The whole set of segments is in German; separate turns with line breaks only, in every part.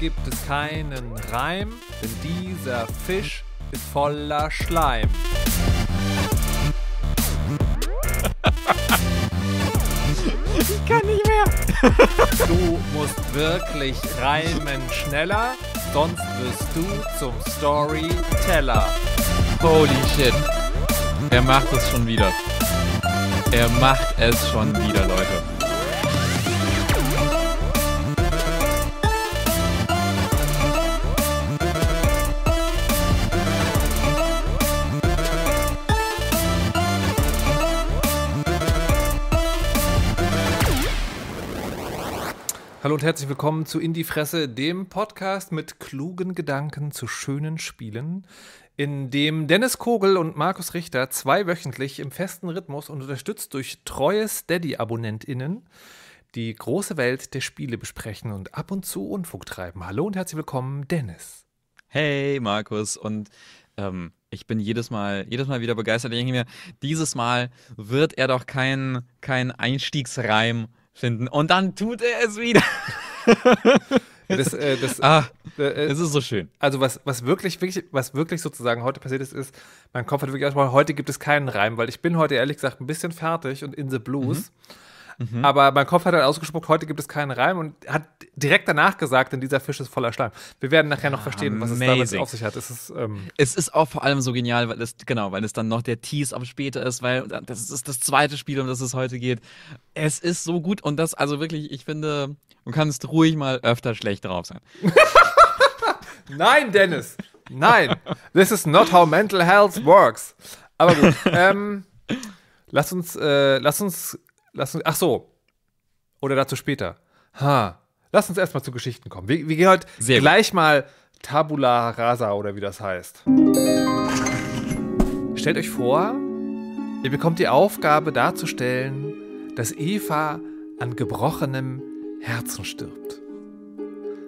gibt es keinen Reim, denn dieser Fisch ist voller Schleim. Ich kann nicht mehr. Du musst wirklich reimen schneller, sonst wirst du zum Storyteller.
Holy shit. Er macht es schon wieder. Er macht es schon wieder, Leute.
Hallo und herzlich willkommen zu In die Fresse, dem Podcast mit klugen Gedanken zu schönen Spielen, in dem Dennis Kogel und Markus Richter zweiwöchentlich im festen Rhythmus und unterstützt durch treue Steady-AbonnentInnen die große Welt der Spiele besprechen und ab und zu
Unfug treiben. Hallo und herzlich willkommen, Dennis. Hey, Markus. Und ähm, ich bin jedes Mal, jedes Mal wieder begeistert. Ich denke mir, dieses Mal wird er doch keinen kein Einstiegsreim finden. Und dann tut er es wieder. das, äh, das, ah, äh, das äh, ist so schön. Also was, was wirklich, wirklich, was wirklich sozusagen heute
passiert ist, ist, mein Kopf hat wirklich erstmal, heute gibt es keinen Reim, weil ich bin heute ehrlich gesagt ein bisschen fertig und in the blues. Mhm. Mhm. Aber mein Kopf hat halt ausgespuckt, heute gibt es keinen Reim und hat direkt danach
gesagt, denn dieser Fisch ist voller Schleim. Wir werden nachher noch ah, verstehen, was es damit auf sich hat. Es ist, ähm es ist auch vor allem so genial, weil es, genau, weil es dann noch der Tease auf später ist, weil das ist das zweite Spiel, um das es heute geht. Es ist so gut und das, also wirklich, ich finde, du kannst ruhig mal öfter schlecht drauf sein. Nein, Dennis! Nein! This is not
how mental health works. Aber gut, ähm, lass uns, äh, lass uns Lass uns, ach so. Oder dazu später. Ha. Lass uns erstmal zu Geschichten kommen. Wir, wir gehen heute Sehr gleich gut. mal Tabula rasa oder wie das heißt. Stellt euch vor, ihr bekommt die Aufgabe darzustellen, dass Eva an gebrochenem Herzen stirbt.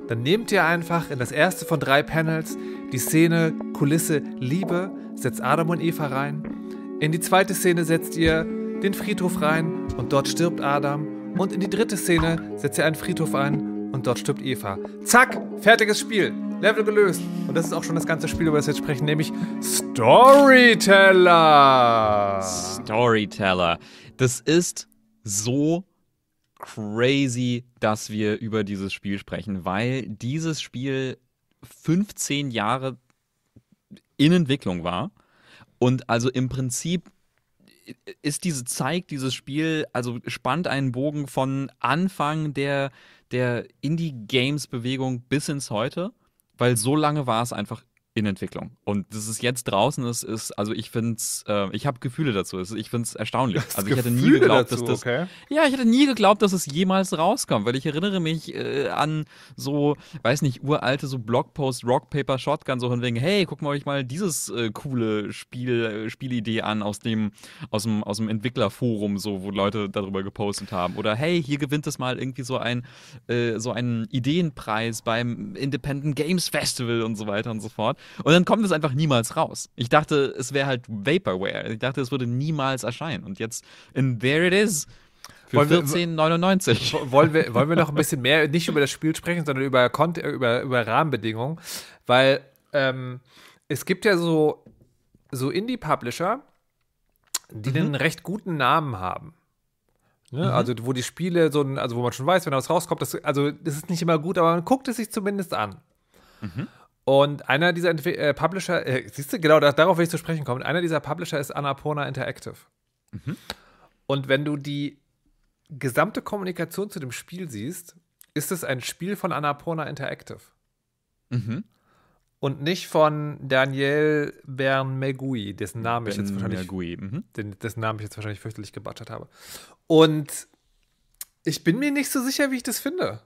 Dann nehmt ihr einfach in das erste von drei Panels die Szene Kulisse Liebe, setzt Adam und Eva rein. In die zweite Szene setzt ihr den Friedhof rein und dort stirbt Adam. Und in die dritte Szene setzt er einen Friedhof ein und dort stirbt Eva. Zack, fertiges Spiel. Level gelöst. Und das ist auch schon das ganze Spiel, über das wir jetzt sprechen, nämlich
Storyteller. Storyteller. Das ist so crazy, dass wir über dieses Spiel sprechen, weil dieses Spiel 15 Jahre in Entwicklung war und also im Prinzip ist diese zeigt dieses Spiel, also spannt einen Bogen von Anfang der, der Indie-Games-Bewegung bis ins Heute, weil so lange war es einfach in Entwicklung. Und dass es jetzt draußen ist, ist, also ich finde es, äh, ich habe Gefühle dazu. Ich finde es erstaunlich. Also ich hätte nie geglaubt, dazu, dass das. Okay. Ja, ich hätte nie geglaubt, dass es jemals rauskommt, weil ich erinnere mich äh, an so, weiß nicht, uralte so Blogpost, Rock, Paper, Shotgun, so von wegen, hey, guck mal euch mal dieses äh, coole Spiel, äh, Spielidee an aus dem, aus dem, aus dem Entwicklerforum, so, wo Leute darüber gepostet haben. Oder hey, hier gewinnt es mal irgendwie so ein, äh, so einen Ideenpreis beim Independent Games Festival und so weiter und so fort. Und dann kommt es einfach niemals raus. Ich dachte, es wäre halt Vaporware. Ich dachte, es würde niemals erscheinen. Und jetzt, and there it is. Für 14,99. Wollen wir, wollen wir noch ein bisschen mehr, nicht über das Spiel sprechen, sondern
über, über, über Rahmenbedingungen? Weil ähm, es gibt ja so, so Indie-Publisher, die mhm. einen recht guten Namen haben. Ne? Mhm. Also, wo die Spiele so, ein, also wo man schon weiß, wenn da was rauskommt, das, also das ist nicht immer gut, aber man guckt es sich zumindest an. Mhm. Und einer dieser Entwe äh, Publisher, äh, siehst du, genau, darauf will ich zu sprechen kommen. Einer dieser Publisher ist Annapurna Interactive. Mhm. Und wenn du die gesamte Kommunikation zu dem Spiel siehst, ist es ein Spiel von Annapurna Interactive. Mhm. Und nicht von Daniel Bernmegui, dessen Namen ich jetzt wahrscheinlich, mhm. den, dessen Namen ich jetzt wahrscheinlich fürchterlich gebattert habe. Und ich bin mir nicht so sicher, wie ich das finde.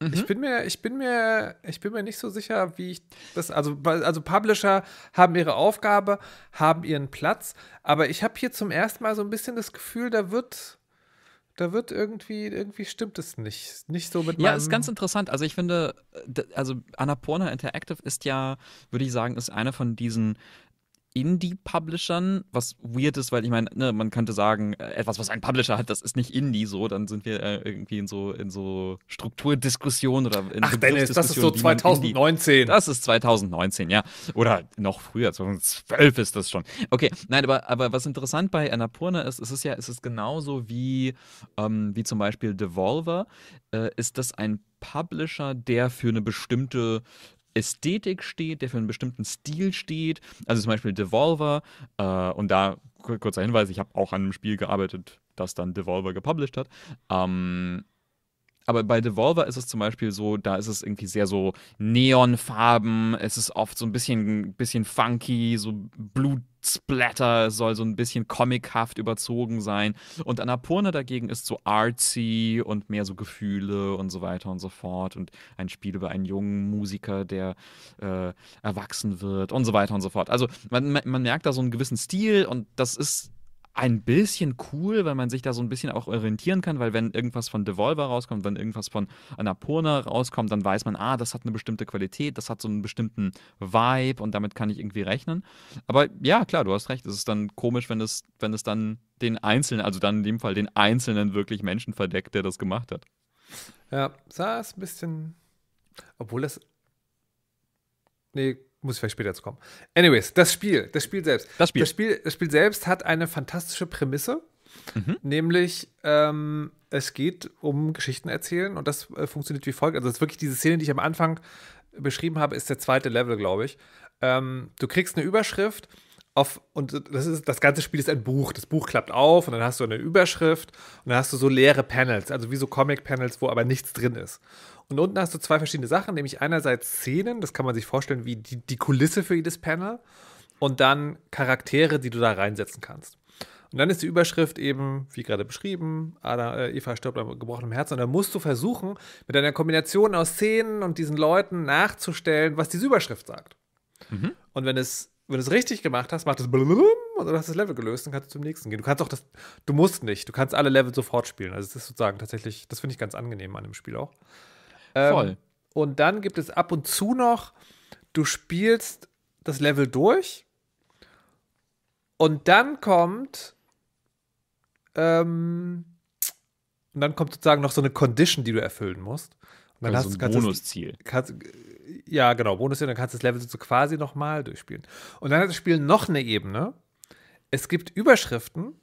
Mhm. Ich bin mir, ich bin mir, ich bin mir nicht so sicher, wie ich das. Also, also Publisher haben ihre Aufgabe, haben ihren Platz, aber ich habe hier zum ersten Mal so ein bisschen das Gefühl, da wird, da wird irgendwie, irgendwie stimmt es nicht. Nicht so mit Ja, ist ganz
interessant. Also ich finde, also Annapurna Interactive ist ja, würde ich sagen, ist eine von diesen Indie-Publishern, was weird ist, weil ich meine, ne, man könnte sagen, äh, etwas, was ein Publisher hat, das ist nicht Indie so, dann sind wir äh, irgendwie in so, in so Strukturdiskussionen oder in Ach, Dennis, das ist so 2019. Das ist 2019, ja. Oder noch früher, 2012 ist das schon. Okay, nein, aber, aber was interessant bei Annapurna ist, es ist ja, es ist genauso wie, ähm, wie zum Beispiel Devolver, äh, ist das ein Publisher, der für eine bestimmte Ästhetik steht, der für einen bestimmten Stil steht. Also zum Beispiel Devolver. Äh, und da kurzer Hinweis, ich habe auch an einem Spiel gearbeitet, das dann Devolver gepublished hat. Ähm, aber bei Devolver ist es zum Beispiel so, da ist es irgendwie sehr so Neonfarben, es ist oft so ein bisschen, bisschen funky, so Blutsplatter soll so ein bisschen comichaft überzogen sein. Und Annapurna dagegen ist so artsy und mehr so Gefühle und so weiter und so fort. Und ein Spiel über einen jungen Musiker, der äh, erwachsen wird und so weiter und so fort. Also man, man merkt da so einen gewissen Stil und das ist ein bisschen cool, weil man sich da so ein bisschen auch orientieren kann, weil wenn irgendwas von Devolver rauskommt, wenn irgendwas von Anapurna rauskommt, dann weiß man, ah, das hat eine bestimmte Qualität, das hat so einen bestimmten Vibe und damit kann ich irgendwie rechnen. Aber ja, klar, du hast recht, es ist dann komisch, wenn es, wenn es dann den Einzelnen, also dann in dem Fall den Einzelnen wirklich Menschen verdeckt, der das gemacht hat.
Ja, sah es ein bisschen, obwohl das, nee, muss ich vielleicht später zu kommen. Anyways, das Spiel, das Spiel selbst. Das Spiel. Das Spiel, das Spiel selbst hat eine fantastische Prämisse. Mhm. Nämlich, ähm, es geht um Geschichten erzählen und das äh, funktioniert wie folgt. Also, es ist wirklich diese Szene, die ich am Anfang beschrieben habe, ist der zweite Level, glaube ich. Ähm, du kriegst eine Überschrift auf, und das, ist, das ganze Spiel ist ein Buch. Das Buch klappt auf und dann hast du eine Überschrift und dann hast du so leere Panels, also wie so Comic-Panels, wo aber nichts drin ist. Und unten hast du zwei verschiedene Sachen, nämlich einerseits Szenen, das kann man sich vorstellen wie die, die Kulisse für jedes Panel, und dann Charaktere, die du da reinsetzen kannst. Und dann ist die Überschrift eben, wie gerade beschrieben, Ada, äh, Eva stirbt am gebrochenen Herzen. Und dann musst du versuchen, mit einer Kombination aus Szenen und diesen Leuten nachzustellen, was diese Überschrift sagt. Mhm. Und wenn es wenn du es richtig gemacht hast, macht es blum und du hast das Level gelöst und kannst zum nächsten gehen. Du kannst auch das, du musst nicht, du kannst alle Level sofort spielen. Also es ist sozusagen tatsächlich, das finde ich ganz angenehm an dem Spiel auch. Ähm, Voll. und dann gibt es ab und zu noch, du spielst das Level durch und dann kommt ähm, und dann kommt sozusagen noch so eine Condition, die du erfüllen musst. Und dann also hast, ein Bonusziel. ja, genau, Bonusziel, dann kannst du das Level so quasi nochmal durchspielen. Und dann hat das Spiel noch eine Ebene. Es gibt Überschriften,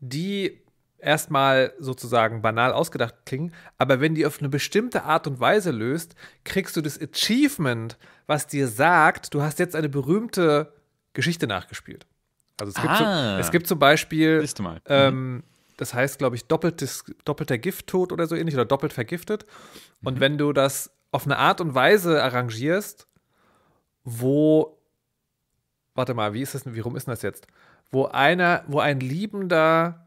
die erstmal sozusagen banal ausgedacht klingen, aber wenn die auf eine bestimmte Art und Weise löst, kriegst du das Achievement, was dir sagt, du hast jetzt eine berühmte Geschichte nachgespielt. Also es, ah. gibt, so, es gibt zum Beispiel, mhm. ähm, das heißt, glaube ich, doppeltes, doppelter Gifttod oder so ähnlich oder doppelt vergiftet. Mhm. Und wenn du das auf eine Art und Weise arrangierst, wo, warte mal, wie ist das, wie rum ist denn das jetzt? Wo einer, wo ein liebender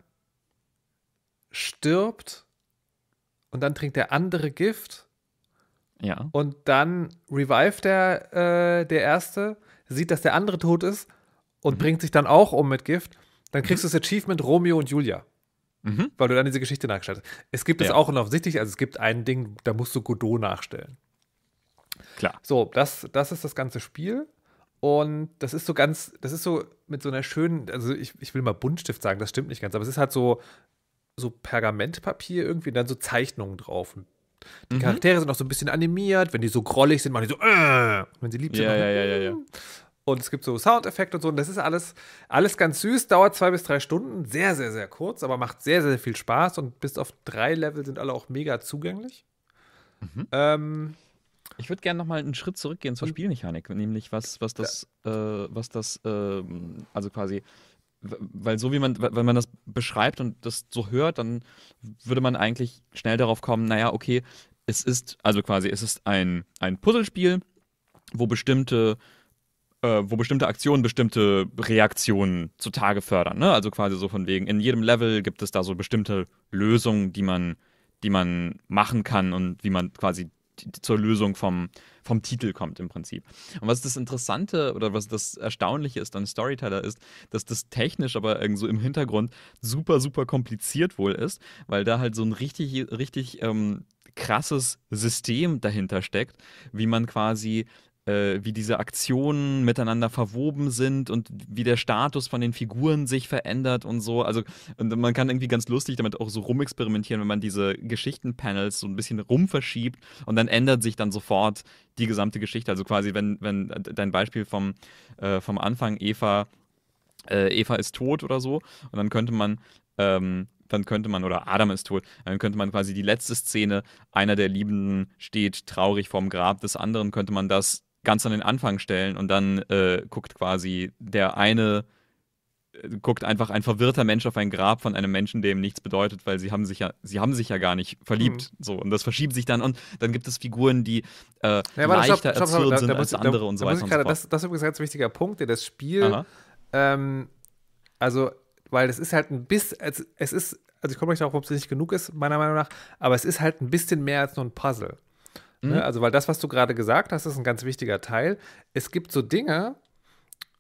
stirbt und dann trinkt der andere Gift. Ja. Und dann revived der, äh, der Erste, sieht, dass der andere tot ist und mhm. bringt sich dann auch um mit Gift. Dann kriegst mhm. du das Achievement Romeo und Julia. Mhm. Weil du dann diese Geschichte nachgestellt hast. Es gibt es ja. auch offensichtlich, also es gibt ein Ding, da musst du Godot nachstellen. Klar. So, das, das ist das ganze Spiel. Und das ist so ganz, das ist so mit so einer schönen, also ich, ich will mal Buntstift sagen, das stimmt nicht ganz, aber es ist halt so so Pergamentpapier irgendwie und dann so Zeichnungen drauf. Und die mhm. Charaktere sind auch so ein bisschen animiert. Wenn die so grollig sind, machen die so, äh! wenn sie lieb sind. Ja, ja, ja, ja, ja. Äh! Und es gibt so Soundeffekte und so. Und das ist alles, alles ganz süß, dauert zwei bis drei Stunden. Sehr, sehr, sehr kurz, aber macht sehr,
sehr viel Spaß. Und bis auf drei Level sind alle auch mega zugänglich. Mhm. Ähm, ich würde gerne nochmal einen Schritt zurückgehen zur mhm. Spielmechanik, nämlich was, was das, äh, was das äh, also quasi weil so wie man, wenn man das beschreibt und das so hört, dann würde man eigentlich schnell darauf kommen, naja, okay, es ist, also quasi, es ist ein, ein Puzzlespiel, wo bestimmte, äh, wo bestimmte Aktionen bestimmte Reaktionen zutage fördern. Ne? Also quasi so von wegen, in jedem Level gibt es da so bestimmte Lösungen, die man, die man machen kann und wie man quasi zur Lösung vom, vom Titel kommt im Prinzip. Und was das Interessante oder was das Erstaunliche ist an Storyteller ist, dass das technisch aber irgendwie so im Hintergrund super, super kompliziert wohl ist, weil da halt so ein richtig, richtig ähm, krasses System dahinter steckt, wie man quasi äh, wie diese Aktionen miteinander verwoben sind und wie der Status von den Figuren sich verändert und so. Also, und man kann irgendwie ganz lustig damit auch so rumexperimentieren, wenn man diese Geschichtenpanels so ein bisschen rumverschiebt und dann ändert sich dann sofort die gesamte Geschichte. Also quasi, wenn, wenn dein Beispiel vom, äh, vom Anfang Eva. Äh, Eva ist tot oder so. Und dann könnte man ähm, dann könnte man, oder Adam ist tot, dann könnte man quasi die letzte Szene, einer der Liebenden steht traurig vorm Grab des anderen, könnte man das ganz an den Anfang stellen und dann äh, guckt quasi der eine, äh, guckt einfach ein verwirrter Mensch auf ein Grab von einem Menschen, dem nichts bedeutet, weil sie haben sich ja, sie haben sich ja gar nicht verliebt. Mhm. So, und das verschiebt sich dann und dann gibt es Figuren, die äh, ja, leichter stopp, stopp, stopp, sind da, da als ich, andere und so weiter. Grade, so das,
das, ist übrigens ein ganz wichtiger Punkt, der das Spiel, ähm, also, weil das ist halt ein bisschen, es, es ist, also ich komme nicht darauf, ob es nicht genug ist, meiner Meinung nach, aber es ist halt ein bisschen mehr als nur ein Puzzle. Mhm. Ne? Also, weil das, was du gerade gesagt hast, ist ein ganz wichtiger Teil. Es gibt so Dinge,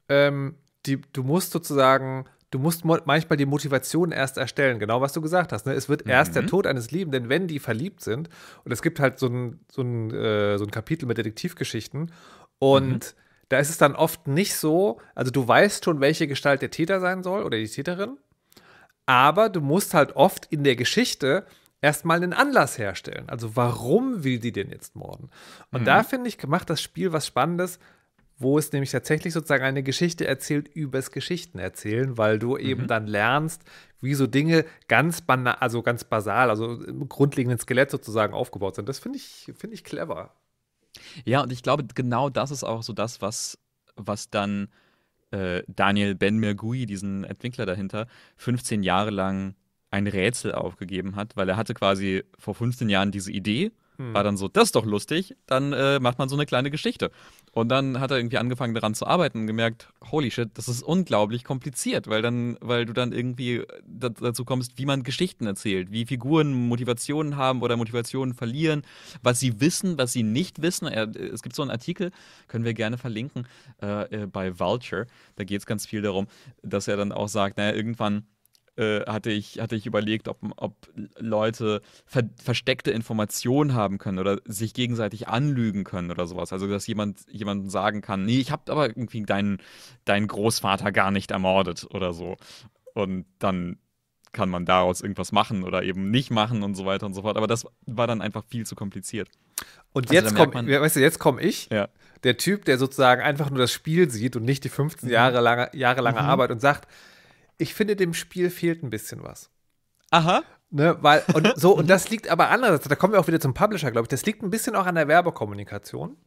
ähm, die, du musst sozusagen, du musst mo manchmal die Motivation erst erstellen, genau was du gesagt hast. Ne? Es wird mhm. erst der mhm. Tod eines Lieben, denn wenn die verliebt sind. Und es gibt halt so ein, so ein, äh, so ein Kapitel mit Detektivgeschichten. Und mhm. da ist es dann oft nicht so, also du weißt schon, welche Gestalt der Täter sein soll oder die Täterin, aber du musst halt oft in der Geschichte erstmal einen Anlass herstellen. Also warum will die denn jetzt morden? Und mhm. da finde ich, macht das Spiel was Spannendes, wo es nämlich tatsächlich sozusagen eine Geschichte erzählt übers Geschichten erzählen, weil du mhm. eben dann lernst, wie so Dinge ganz banal, also ganz basal, also im grundlegenden Skelett sozusagen aufgebaut sind. Das finde ich, finde ich clever.
Ja, und ich glaube, genau das ist auch so das, was, was dann äh, Daniel Ben Mergui, diesen Entwickler dahinter, 15 Jahre lang ein Rätsel aufgegeben hat, weil er hatte quasi vor 15 Jahren diese Idee, hm. war dann so, das ist doch lustig, dann äh, macht man so eine kleine Geschichte. Und dann hat er irgendwie angefangen daran zu arbeiten und gemerkt, holy shit, das ist unglaublich kompliziert, weil dann, weil du dann irgendwie äh, dazu kommst, wie man Geschichten erzählt, wie Figuren Motivationen haben oder Motivationen verlieren, was sie wissen, was sie nicht wissen. Äh, es gibt so einen Artikel, können wir gerne verlinken, äh, äh bei Vulture. Da geht es ganz viel darum, dass er dann auch sagt, naja, irgendwann äh, hatte, ich, hatte ich überlegt, ob, ob Leute ver versteckte Informationen haben können oder sich gegenseitig anlügen können oder sowas. Also, dass jemand jemandem sagen kann, nee, ich habe aber irgendwie deinen, deinen Großvater gar nicht ermordet oder so. Und dann kann man daraus irgendwas machen oder eben nicht machen und so weiter und so fort. Aber das war dann einfach viel zu kompliziert. Und also jetzt komme weißt
du, komm ich, ja. der Typ, der sozusagen einfach nur das Spiel sieht und nicht die 15 mhm. Jahre lange, jahrelange mhm. Arbeit und sagt, ich finde, dem Spiel fehlt ein bisschen was. Aha. Ne, weil, und so, und das liegt aber andererseits, da kommen wir auch wieder zum Publisher, glaube ich, das liegt ein bisschen auch an der Werbekommunikation,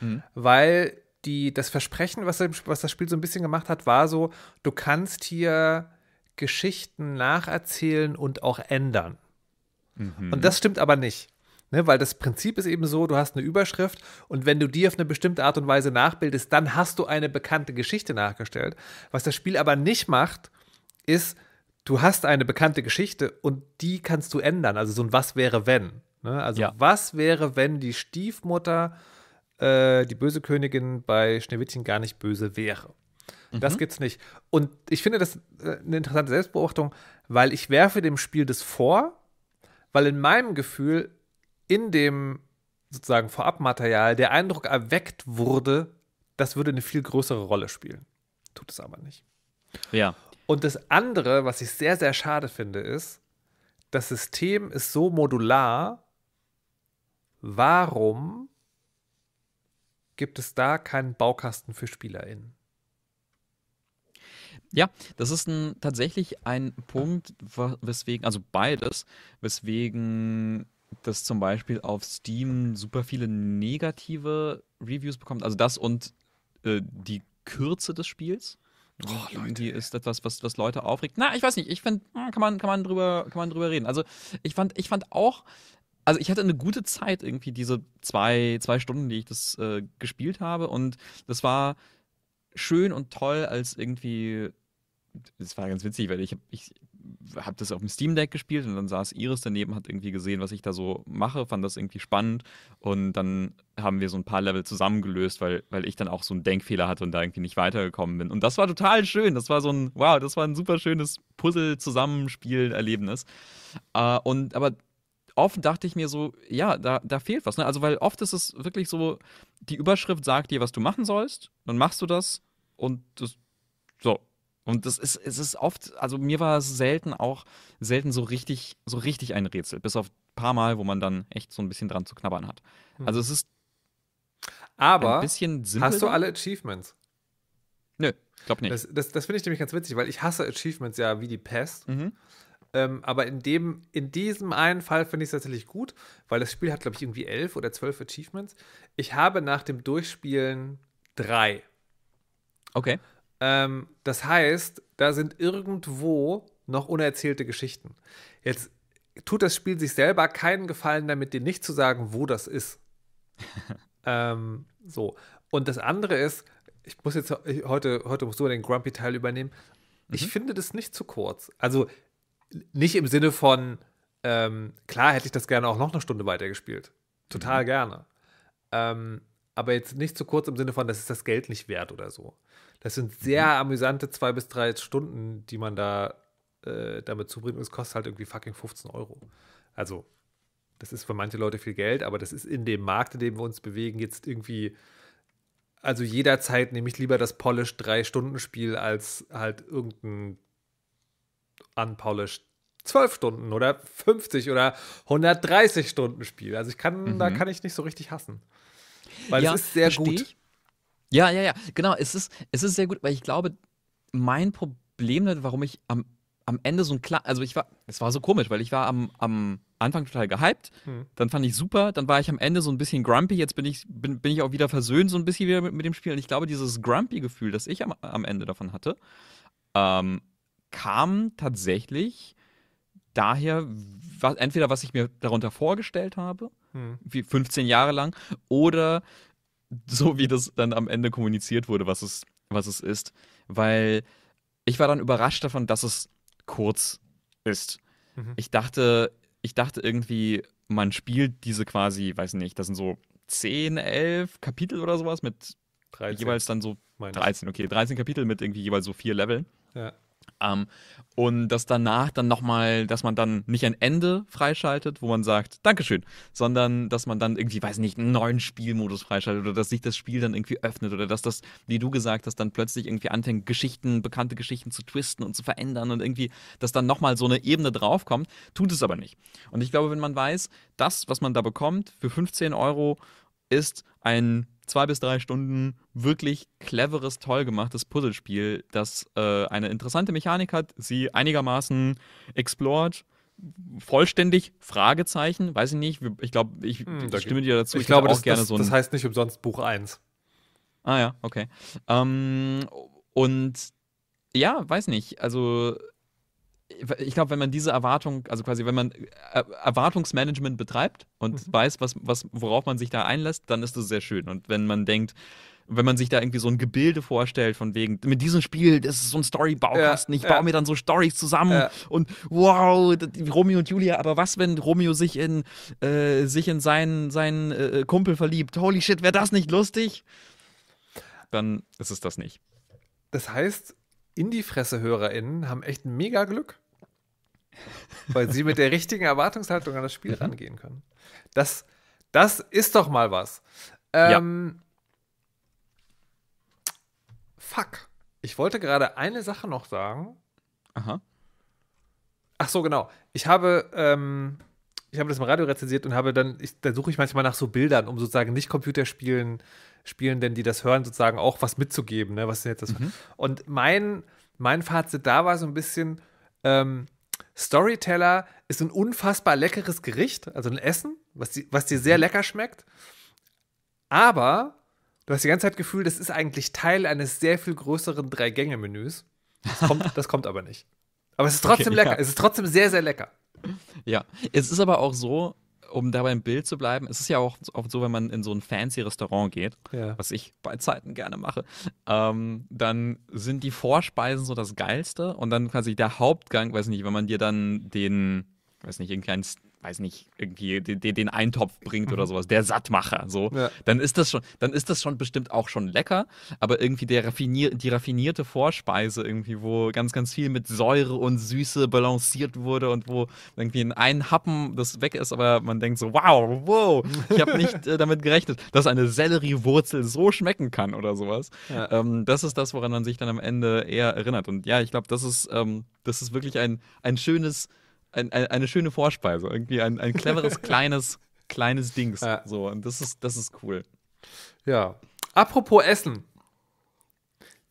mhm. weil die, das Versprechen, was, was das Spiel so ein bisschen gemacht hat, war so, du kannst hier Geschichten nacherzählen und auch ändern. Mhm. Und das stimmt aber nicht. Ne, weil das Prinzip ist eben so, du hast eine Überschrift und wenn du die auf eine bestimmte Art und Weise nachbildest, dann hast du eine bekannte Geschichte nachgestellt. Was das Spiel aber nicht macht, ist, du hast eine bekannte Geschichte und die kannst du ändern. Also so ein Was wäre wenn. Ne? Also ja. was wäre, wenn die Stiefmutter, äh, die böse Königin bei Schneewittchen gar nicht böse wäre. Mhm. Das gibt's nicht. Und ich finde das äh, eine interessante Selbstbeobachtung, weil ich werfe dem Spiel das vor, weil in meinem Gefühl in dem sozusagen Vorabmaterial der Eindruck erweckt wurde, das würde eine viel größere Rolle spielen. Tut es aber nicht. Ja. Und das andere, was ich sehr, sehr schade finde, ist, das System ist so modular. Warum gibt es da keinen Baukasten für SpielerInnen?
Ja, das ist ein, tatsächlich ein Punkt, weswegen, also beides, weswegen das zum Beispiel auf Steam super viele negative Reviews bekommt. Also das und äh, die Kürze des Spiels. Oh, irgendwie ist etwas, was, was Leute aufregt. Na, ich weiß nicht, ich finde, ah, kann man, kann, man drüber, kann man drüber reden. Also ich fand, ich fand auch, also ich hatte eine gute Zeit irgendwie, diese zwei, zwei Stunden, die ich das äh, gespielt habe. Und das war schön und toll, als irgendwie. Das war ganz witzig, weil ich, ich habe das auf dem Steam Deck gespielt und dann saß Iris daneben, hat irgendwie gesehen, was ich da so mache, fand das irgendwie spannend und dann haben wir so ein paar Level zusammengelöst, weil, weil ich dann auch so einen Denkfehler hatte und da irgendwie nicht weitergekommen bin. Und das war total schön. Das war so ein, wow, das war ein super schönes Puzzle-Zusammenspiel-Erlebnis. Äh, und aber oft dachte ich mir so, ja, da, da fehlt was. Ne? Also, weil oft ist es wirklich so, die Überschrift sagt dir, was du machen sollst, dann machst du das und das, so, und das ist, es ist oft, also mir war es selten auch, selten so richtig, so richtig ein Rätsel. Bis auf ein paar Mal, wo man dann echt so ein bisschen dran zu knabbern hat. Hm. Also es ist Aber ein bisschen simpel. Hast du alle
Achievements? Nö, ich glaube nicht. Das, das, das finde ich nämlich ganz witzig, weil ich hasse Achievements ja wie die Pest. Mhm. Ähm, aber in, dem, in diesem einen Fall finde ich es tatsächlich gut, weil das Spiel hat, glaube ich, irgendwie elf oder zwölf Achievements. Ich habe nach dem Durchspielen drei. Okay. Ähm, das heißt, da sind irgendwo noch unerzählte Geschichten. Jetzt tut das Spiel sich selber keinen Gefallen damit, dir nicht zu sagen, wo das ist. ähm, so. Und das andere ist, ich muss jetzt ich, heute, heute musst du den Grumpy-Teil übernehmen. Mhm. Ich finde das nicht zu kurz. Also nicht im Sinne von, ähm, klar hätte ich das gerne auch noch eine Stunde weitergespielt. Total mhm. gerne. Ähm, aber jetzt nicht zu kurz im Sinne von, das ist das Geld nicht wert oder so. Das sind sehr mhm. amüsante zwei bis drei Stunden, die man da äh, damit zubringt. Und es kostet halt irgendwie fucking 15 Euro. Also, das ist für manche Leute viel Geld, aber das ist in dem Markt, in dem wir uns bewegen, jetzt irgendwie. Also jederzeit nehme ich lieber das Polished 3-Stunden-Spiel als halt irgendein Unpolished 12 Stunden oder 50 oder 130 Stunden Spiel. Also ich kann, mhm. da kann ich nicht so richtig hassen. Weil ja, es ist sehr gut.
Ich. Ja, ja, ja, genau. Es ist, es ist sehr gut, weil ich glaube, mein Problem, warum ich am, am Ende so ein klar, also ich war, es war so komisch, weil ich war am, am Anfang total gehypt, hm. dann fand ich super, dann war ich am Ende so ein bisschen grumpy, jetzt bin ich, bin, bin ich auch wieder versöhnt so ein bisschen wieder mit, mit dem Spiel. Und ich glaube, dieses grumpy-Gefühl, das ich am, am Ende davon hatte, ähm, kam tatsächlich daher, was, entweder was ich mir darunter vorgestellt habe, hm. wie 15 Jahre lang, oder so wie das dann am Ende kommuniziert wurde, was es, was es ist. Weil ich war dann überrascht davon, dass es kurz ist. Mhm. Ich dachte, ich dachte irgendwie, man spielt diese quasi, weiß nicht, das sind so 10, 11 Kapitel oder sowas mit 13. jeweils dann so 13, okay, 13 Kapitel mit irgendwie jeweils so vier Leveln. Ja. Ähm, und dass danach dann nochmal, dass man dann nicht ein Ende freischaltet, wo man sagt, Dankeschön, sondern dass man dann irgendwie, weiß nicht, einen neuen Spielmodus freischaltet oder dass sich das Spiel dann irgendwie öffnet oder dass das, wie du gesagt hast, dann plötzlich irgendwie anfängt, Geschichten, bekannte Geschichten zu twisten und zu verändern und irgendwie, dass dann nochmal so eine Ebene draufkommt, tut es aber nicht. Und ich glaube, wenn man weiß, das, was man da bekommt für 15 Euro, ist ein zwei bis drei Stunden wirklich cleveres, toll gemachtes Puzzlespiel, das äh, eine interessante Mechanik hat, sie einigermaßen explored, vollständig Fragezeichen, weiß ich nicht, ich glaube, ich hm, stimme dir dazu. Ich, ich glaube, das, das, so das, heißt nicht umsonst Buch 1. Ah ja, okay. Ähm, und ja, weiß nicht, also ich glaube, wenn man diese Erwartung, also quasi, wenn man äh, Erwartungsmanagement betreibt und mhm. weiß, was, was, worauf man sich da einlässt, dann ist das sehr schön. Und wenn man denkt, wenn man sich da irgendwie so ein Gebilde vorstellt, von wegen, mit diesem Spiel, das ist so ein Story-Baukasten, ja, ich baue mir dann so Stories zusammen ja. und wow, Romeo und Julia, aber was, wenn Romeo sich in, äh, sich in seinen, seinen äh, Kumpel verliebt? Holy shit, wäre das nicht lustig? Dann ist es das nicht. Das
heißt, Indie-Fresse-HörerInnen haben echt mega Glück. Weil sie mit der richtigen Erwartungshaltung an das Spiel mhm. rangehen können. Das, das ist doch mal was. Ähm, ja. Fuck. Ich wollte gerade eine Sache noch sagen. Aha. Ach so, genau. Ich habe, ähm, ich habe das im Radio rezensiert und habe dann, ich, da suche ich manchmal nach so Bildern, um sozusagen nicht Computerspielen, spielen, denn die das hören, sozusagen auch was mitzugeben, ne? Was jetzt das? Mhm. Und mein, mein Fazit da war so ein bisschen, ähm, Storyteller ist ein unfassbar leckeres Gericht, also ein Essen, was, die, was dir sehr mhm. lecker schmeckt. Aber du hast die ganze Zeit Gefühl, das ist eigentlich Teil eines sehr viel größeren
Drei-Gänge-Menüs. Das kommt, das kommt aber nicht. Aber es ist trotzdem okay, lecker. Ja. Es ist trotzdem sehr, sehr lecker. Ja, es ist aber auch so, um dabei im Bild zu bleiben, es ist ja auch oft so, wenn man in so ein fancy Restaurant geht, ja. was ich bei Zeiten gerne mache, ähm, dann sind die Vorspeisen so das Geilste und dann quasi der Hauptgang, weiß nicht, wenn man dir dann den, weiß nicht, irgendeinen weiß nicht, irgendwie den, den Eintopf bringt oder mhm. sowas, der Sattmacher, so, ja. dann ist das schon, dann ist das schon bestimmt auch schon lecker, aber irgendwie der raffinier, die raffinierte Vorspeise irgendwie, wo ganz, ganz viel mit Säure und Süße balanciert wurde und wo irgendwie in einem Happen das weg ist, aber man denkt so, wow, wow, ich habe nicht äh, damit gerechnet, dass eine Selleriewurzel so schmecken kann oder sowas. Ja. Ähm, das ist das, woran man sich dann am Ende eher erinnert. Und ja, ich glaube, das ist, ähm, das ist wirklich ein, ein schönes, ein, ein, eine schöne Vorspeise, irgendwie ein, ein cleveres kleines kleines Dings. Ja. So und das ist das ist cool. Ja. Apropos Essen.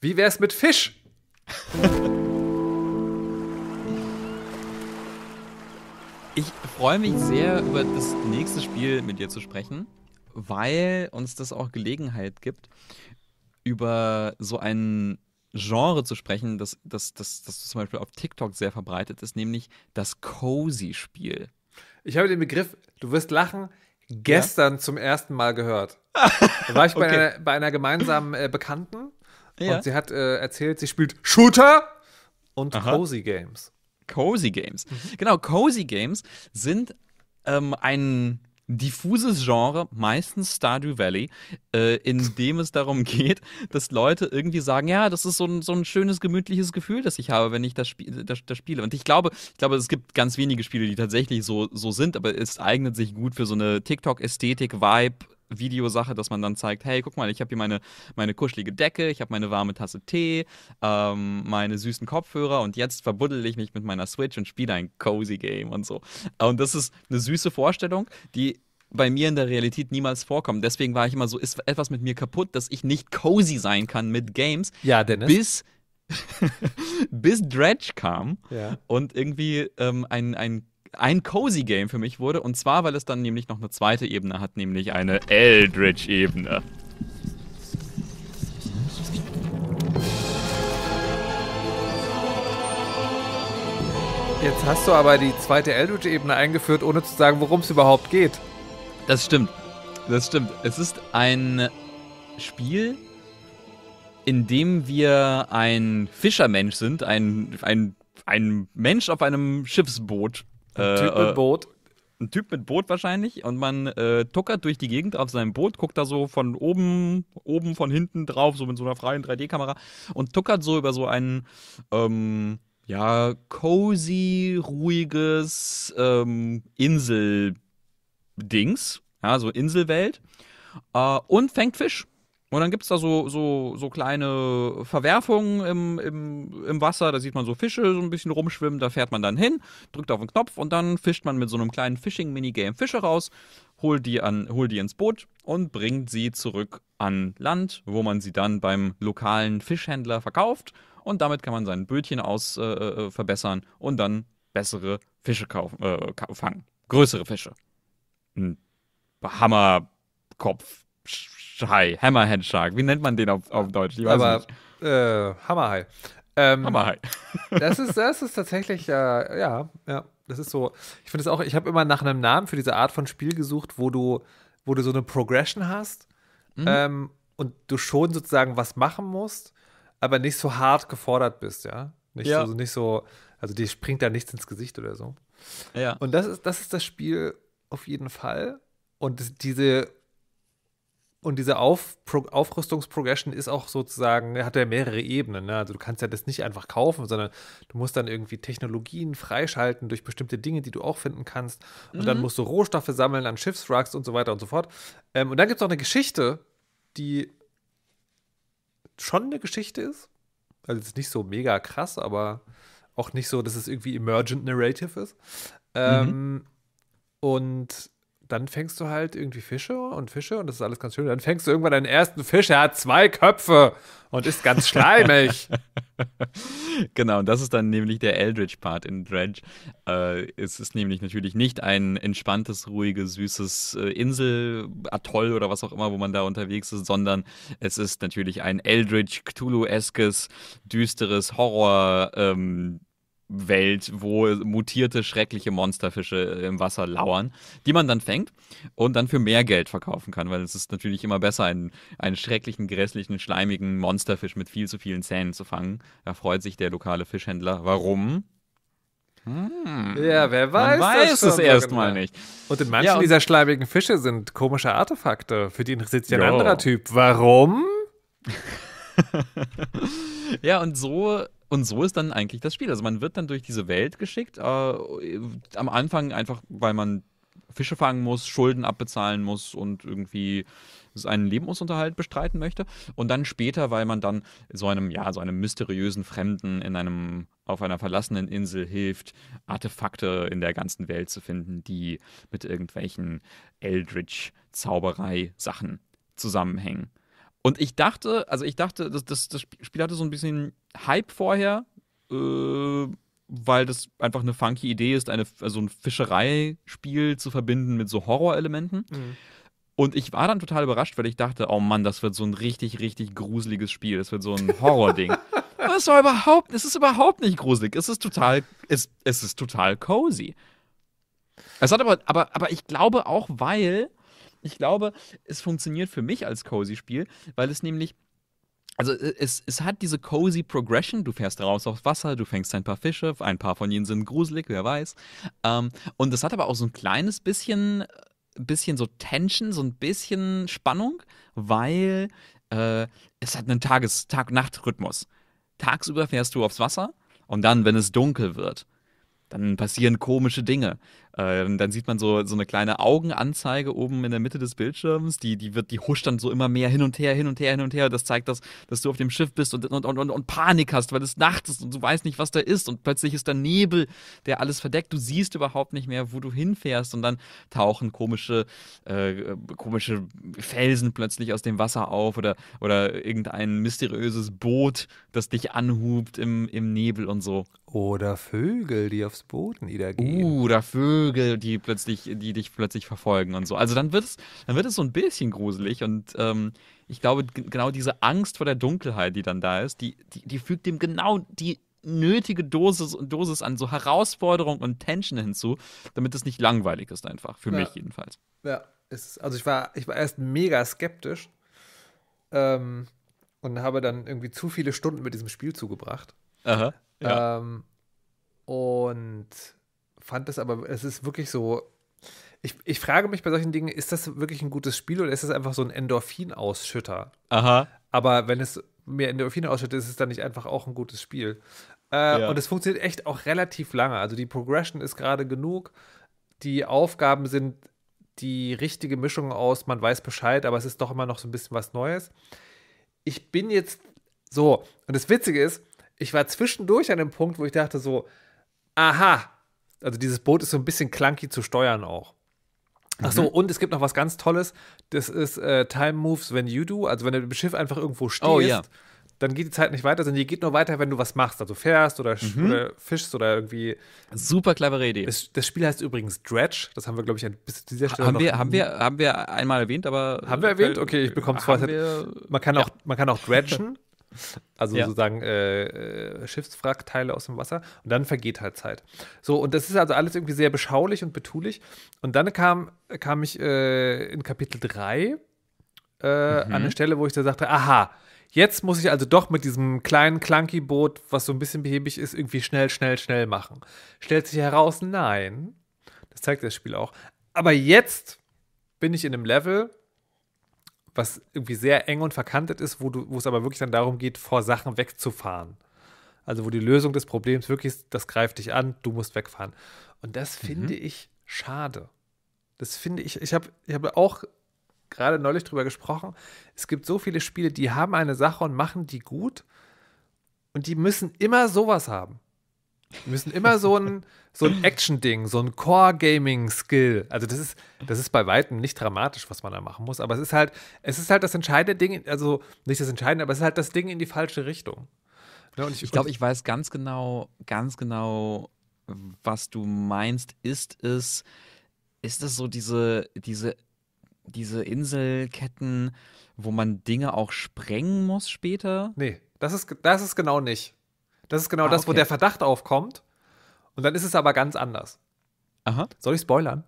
Wie wär's mit Fisch? ich freue mich sehr über das nächste Spiel mit dir zu sprechen, weil uns das auch Gelegenheit gibt, über so einen Genre zu sprechen, das, das, das, das zum Beispiel auf TikTok sehr verbreitet ist, nämlich das Cozy-Spiel. Ich habe den Begriff, du wirst
lachen, gestern ja? zum ersten Mal gehört. Da war ich okay. bei, einer, bei, einer, gemeinsamen äh, Bekannten ja. und sie hat äh, erzählt, sie spielt Shooter
und Aha. Cozy Games. Cozy Games. Mhm. Genau, Cozy Games sind ähm, ein diffuses Genre, meistens Stardew Valley, äh, in dem es darum geht, dass Leute irgendwie sagen, ja, das ist so ein, so ein schönes, gemütliches Gefühl, das ich habe, wenn ich das, Spiel, das, das spiele. Und ich glaube, ich glaube, es gibt ganz wenige Spiele, die tatsächlich so, so sind, aber es eignet sich gut für so eine TikTok-Ästhetik, Vibe, Videosache, dass man dann zeigt, hey, guck mal, ich habe hier meine, meine kuschelige Decke, ich habe meine warme Tasse Tee, ähm, meine süßen Kopfhörer und jetzt verbuddel ich mich mit meiner Switch und spiele ein cozy Game und so. Und das ist eine süße Vorstellung, die bei mir in der Realität niemals vorkommt. Deswegen war ich immer so, ist etwas mit mir kaputt, dass ich nicht cozy sein kann mit Games. Ja, Dennis. Bis bis Dredge kam ja. und irgendwie ähm, ein, ein ein Cozy Game für mich wurde. Und zwar, weil es dann nämlich noch eine zweite Ebene hat, nämlich eine Eldritch-Ebene.
Jetzt hast du aber die zweite
Eldritch-Ebene eingeführt, ohne zu sagen, worum es überhaupt geht. Das stimmt. Das stimmt. Es ist ein Spiel, in dem wir ein Fischermensch sind, ein, ein, ein Mensch auf einem Schiffsboot ein äh, Typ mit äh, Boot. Ein Typ mit Boot wahrscheinlich und man äh, tuckert durch die Gegend auf seinem Boot, guckt da so von oben, oben von hinten drauf, so mit so einer freien 3D-Kamera und tuckert so über so einen, ähm, ja, cozy, ruhiges ähm, Insel-Dings, ja, Inselwelt äh, und fängt Fisch. Und dann gibt es da so, so, so kleine Verwerfungen im, im, im Wasser. Da sieht man so Fische so ein bisschen rumschwimmen. Da fährt man dann hin, drückt auf den Knopf und dann fischt man mit so einem kleinen Fishing-Minigame Fische raus, holt die, an, die ins Boot und bringt sie zurück an Land, wo man sie dann beim lokalen Fischhändler verkauft. Und damit kann man sein Bötchen aus äh, äh verbessern und dann bessere Fische kaufen, äh, fangen. Größere Fische. Ein Hammerkopf. Hammerhai, Hammerhead Shark. Wie nennt man den auf, auf Deutsch? Ich weiß Aber, nicht. Äh, Hammerhai. Ähm, Hammerhai.
das, ist, das ist tatsächlich, äh, ja, ja, das ist so. Ich finde es auch, ich habe immer nach einem Namen für diese Art von Spiel gesucht, wo du, wo du so eine Progression hast mhm. ähm, und du schon sozusagen was machen musst, aber nicht so hart gefordert bist, ja. Nicht, ja. So, nicht so, also dir springt da nichts ins Gesicht oder so. Ja. Und das ist, das ist das Spiel auf jeden Fall. Und diese und diese Auf Aufrüstungsprogression ist auch sozusagen, ne, hat ja mehrere Ebenen. Ne? Also du kannst ja das nicht einfach kaufen, sondern du musst dann irgendwie Technologien freischalten durch bestimmte Dinge, die du auch finden kannst. Und mhm. dann musst du Rohstoffe sammeln an Schiffswracks und so weiter und so fort. Ähm, und dann gibt es noch eine Geschichte, die schon eine Geschichte ist. Also es ist nicht so mega krass, aber auch nicht so, dass es irgendwie emergent narrative ist. Mhm. Ähm, mhm. Und dann fängst du halt irgendwie Fische und Fische und das ist alles ganz schön. Dann fängst du irgendwann deinen ersten Fisch, er hat zwei Köpfe und ist ganz schleimig.
genau, und das ist dann nämlich der Eldritch-Part in Dredge. Äh, es ist nämlich natürlich nicht ein entspanntes, ruhiges, süßes äh, Insel, Atoll oder was auch immer, wo man da unterwegs ist, sondern es ist natürlich ein Eldritch-Cthulhu-eskes, düsteres Horror- ähm, Welt, wo mutierte, schreckliche Monsterfische im Wasser lauern, die man dann fängt und dann für mehr Geld verkaufen kann, weil es ist natürlich immer besser, einen, einen schrecklichen, grässlichen, schleimigen Monsterfisch mit viel zu vielen Zähnen zu fangen. Da freut sich der lokale Fischhändler. Warum?
Hm.
Ja, wer weiß. Man weiß es erstmal nicht. Und in manchen ja, und dieser schleimigen Fische sind komische Artefakte. Für die
interessiert sich ein anderer Typ. Warum?
ja, und so und so ist dann eigentlich das Spiel. Also man wird dann durch diese Welt geschickt. Äh, am Anfang einfach, weil man Fische fangen muss, Schulden abbezahlen muss und irgendwie seinen Lebensunterhalt bestreiten möchte. Und dann später, weil man dann so einem, ja, so einem mysteriösen Fremden in einem, auf einer verlassenen Insel hilft, Artefakte in der ganzen Welt zu finden, die mit irgendwelchen Eldritch-Zauberei-Sachen zusammenhängen. Und ich dachte, also ich dachte, das, das, das Spiel hatte so ein bisschen Hype vorher, äh, weil das einfach eine funky Idee ist, eine, also ein Fischereispiel zu verbinden mit so Horrorelementen. Mhm. Und ich war dann total überrascht, weil ich dachte, oh Mann, das wird so ein richtig, richtig gruseliges Spiel. Das wird so ein Horror-Ding. Aber es es ist überhaupt nicht gruselig. Es ist total, es, es ist total cozy. Es hat aber, aber, aber ich glaube auch, weil ich glaube, es funktioniert für mich als Cozy-Spiel, weil es nämlich also äh, es, es hat diese cozy Progression, du fährst raus aufs Wasser, du fängst ein paar Fische, ein paar von ihnen sind gruselig, wer weiß. Ähm, und es hat aber auch so ein kleines bisschen, äh, bisschen so Tension, so ein bisschen Spannung, weil äh, es hat einen Tages-, Tag-Nacht-Rhythmus. Tagsüber fährst du aufs Wasser und dann, wenn es dunkel wird, dann passieren komische Dinge. Äh, dann sieht man so, so eine kleine Augenanzeige oben in der Mitte des Bildschirms, die, die wird, die huscht dann so immer mehr hin und her, hin und her, hin und her. Das zeigt, dass, dass du auf dem Schiff bist und, und, und, und, Panik hast, weil es Nacht ist und du weißt nicht, was da ist. Und plötzlich ist da Nebel, der alles verdeckt. Du siehst überhaupt nicht mehr, wo du hinfährst. Und dann tauchen komische, äh, komische Felsen plötzlich aus dem Wasser auf oder, oder irgendein mysteriöses Boot, das dich anhubt im, im Nebel und so. Oder Vögel, die aufs Boot niedergehen. Uh, oder Vögel, die plötzlich, die dich plötzlich verfolgen und so. Also dann wird es, dann wird es so ein bisschen gruselig und ähm, ich glaube, genau diese Angst vor der Dunkelheit, die dann da ist, die, die, die fügt dem genau die nötige Dosis, Dosis an so Herausforderung und Tension hinzu, damit es nicht langweilig ist einfach. Für ja. mich jedenfalls.
Ja, es, also ich war,
ich war erst mega
skeptisch ähm, und habe dann irgendwie zu viele Stunden mit diesem Spiel zugebracht.
Aha. Ja.
Ähm, und fand das aber, es ist wirklich so. Ich, ich frage mich bei solchen Dingen, ist das wirklich ein gutes Spiel oder ist das einfach so ein Endorphinausschütter? Aha. Aber wenn es mehr Endorphine ausschüttet, ist es dann nicht einfach auch ein gutes Spiel. Äh, ja. Und es funktioniert echt auch relativ lange. Also die Progression ist gerade genug. Die Aufgaben sind die richtige Mischung aus, man weiß Bescheid, aber es ist doch immer noch so ein bisschen was Neues. Ich bin jetzt so, und das Witzige ist, ich war zwischendurch an dem Punkt, wo ich dachte so, aha, also dieses Boot ist so ein bisschen clunky zu steuern auch. Ach so, mhm. und es gibt noch was ganz Tolles. Das ist äh, Time Moves When You Do. Also wenn du im Schiff einfach irgendwo stehst, oh, ja. dann geht die Zeit nicht weiter, sondern die geht nur weiter, wenn du was machst. Also fährst oder, mhm. oder fischst oder irgendwie. Super clevere Idee. Das, das, Spiel heißt übrigens Dredge. Das haben wir, glaube ich, bis zu dieser Stelle haben wir, haben wir Haben wir einmal erwähnt, aber. Haben wir erwähnt? Okay, ich bekomme es vorher. Man, kann auch, man kann auch dredgen. Also ja. sozusagen äh, äh, Schiffswrackteile aus dem Wasser. Und dann vergeht halt Zeit. So, und das ist also alles irgendwie sehr beschaulich und betulich. Und dann kam, kam ich äh, in Kapitel 3 äh, mhm. an eine Stelle, wo ich da sagte, aha, jetzt muss ich also doch mit diesem kleinen Clunky-Boot, was so ein bisschen behäbig ist, irgendwie schnell, schnell, schnell machen. Stellt sich heraus, nein. Das zeigt das Spiel auch. Aber jetzt bin ich in einem Level, was irgendwie sehr eng und verkantet ist, wo, du, wo es aber wirklich dann darum geht, vor Sachen wegzufahren. Also wo die Lösung des Problems wirklich ist, das greift dich an, du musst wegfahren. Und das mhm. finde ich schade. Das finde ich, ich habe ich hab auch gerade neulich drüber gesprochen, es gibt so viele Spiele, die haben eine Sache und machen die gut und die müssen immer sowas haben. Wir müssen immer so ein, so ein Action-Ding, so ein Core-Gaming-Skill. Also das ist, das ist bei Weitem nicht dramatisch, was man da machen muss, aber es ist halt, es ist halt das entscheidende Ding, also nicht das Entscheidende, aber es ist halt das Ding in die falsche Richtung. Ja, ne, ich, ich glaube, ich
weiß ganz genau, ganz genau, was du meinst, ist es, ist es so diese, diese, diese Inselketten, wo man Dinge auch sprengen muss später? Nee, das ist, das ist genau nicht.
Das ist genau ah, das, okay. wo der Verdacht aufkommt. Und dann ist es aber ganz anders. Aha. Soll ich spoilern?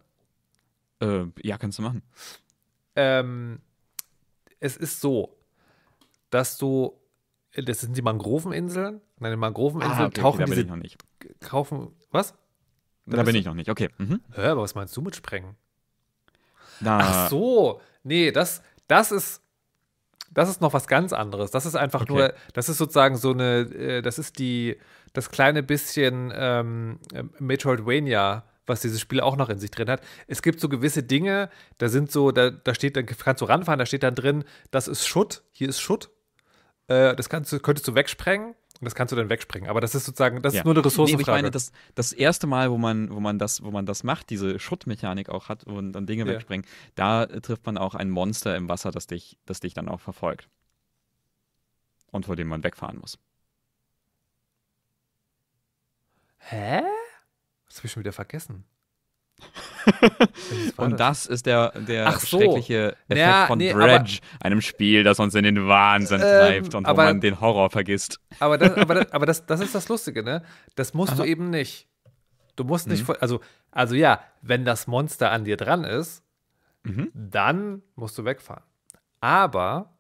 Äh, ja, kannst du machen.
Ähm, es ist so, dass du, das sind die Mangroveninseln. Und an den Mangroveninseln ah, okay, tauchen okay, da noch nicht.
Kaufen, was? Da, da bin ich noch nicht, okay. Mhm.
Hör, aber was meinst du mit Sprengen? Na. Ach so, nee, das, das ist, das ist noch was ganz anderes. Das ist einfach okay. nur, das ist sozusagen so eine, äh, das ist die, das kleine bisschen ähm, äh, Metroidvania was dieses Spiel auch noch in sich drin hat. Es gibt so gewisse Dinge, da sind so, da, da steht, dann kannst du ranfahren, da steht dann drin, das ist Schutt, hier ist Schutt. Äh, das kannst, könntest du wegsprengen. Und das kannst du dann
wegspringen. Aber das ist sozusagen, das ja. ist nur eine Ressourcenfrage. Nee, ich meine, das, das erste Mal, wo man, wo, man das, wo man das macht, diese Schuttmechanik auch hat und dann Dinge ja. wegspringen, da äh, trifft man auch ein Monster im Wasser, das dich, das dich dann auch verfolgt. Und vor dem man wegfahren muss.
Hä? Das hab ich schon wieder
vergessen und das? ist der, der so. schreckliche Effekt ja, von nee, Dredge, einem Spiel, das uns in den Wahnsinn ähm, treibt und aber, wo man den Horror vergisst.
Aber das, aber das, aber das, das ist das Lustige, ne? Das musst Aha. du eben nicht. Du musst nicht, mhm. also, also ja, wenn das Monster an dir dran ist, mhm. dann musst du wegfahren. Aber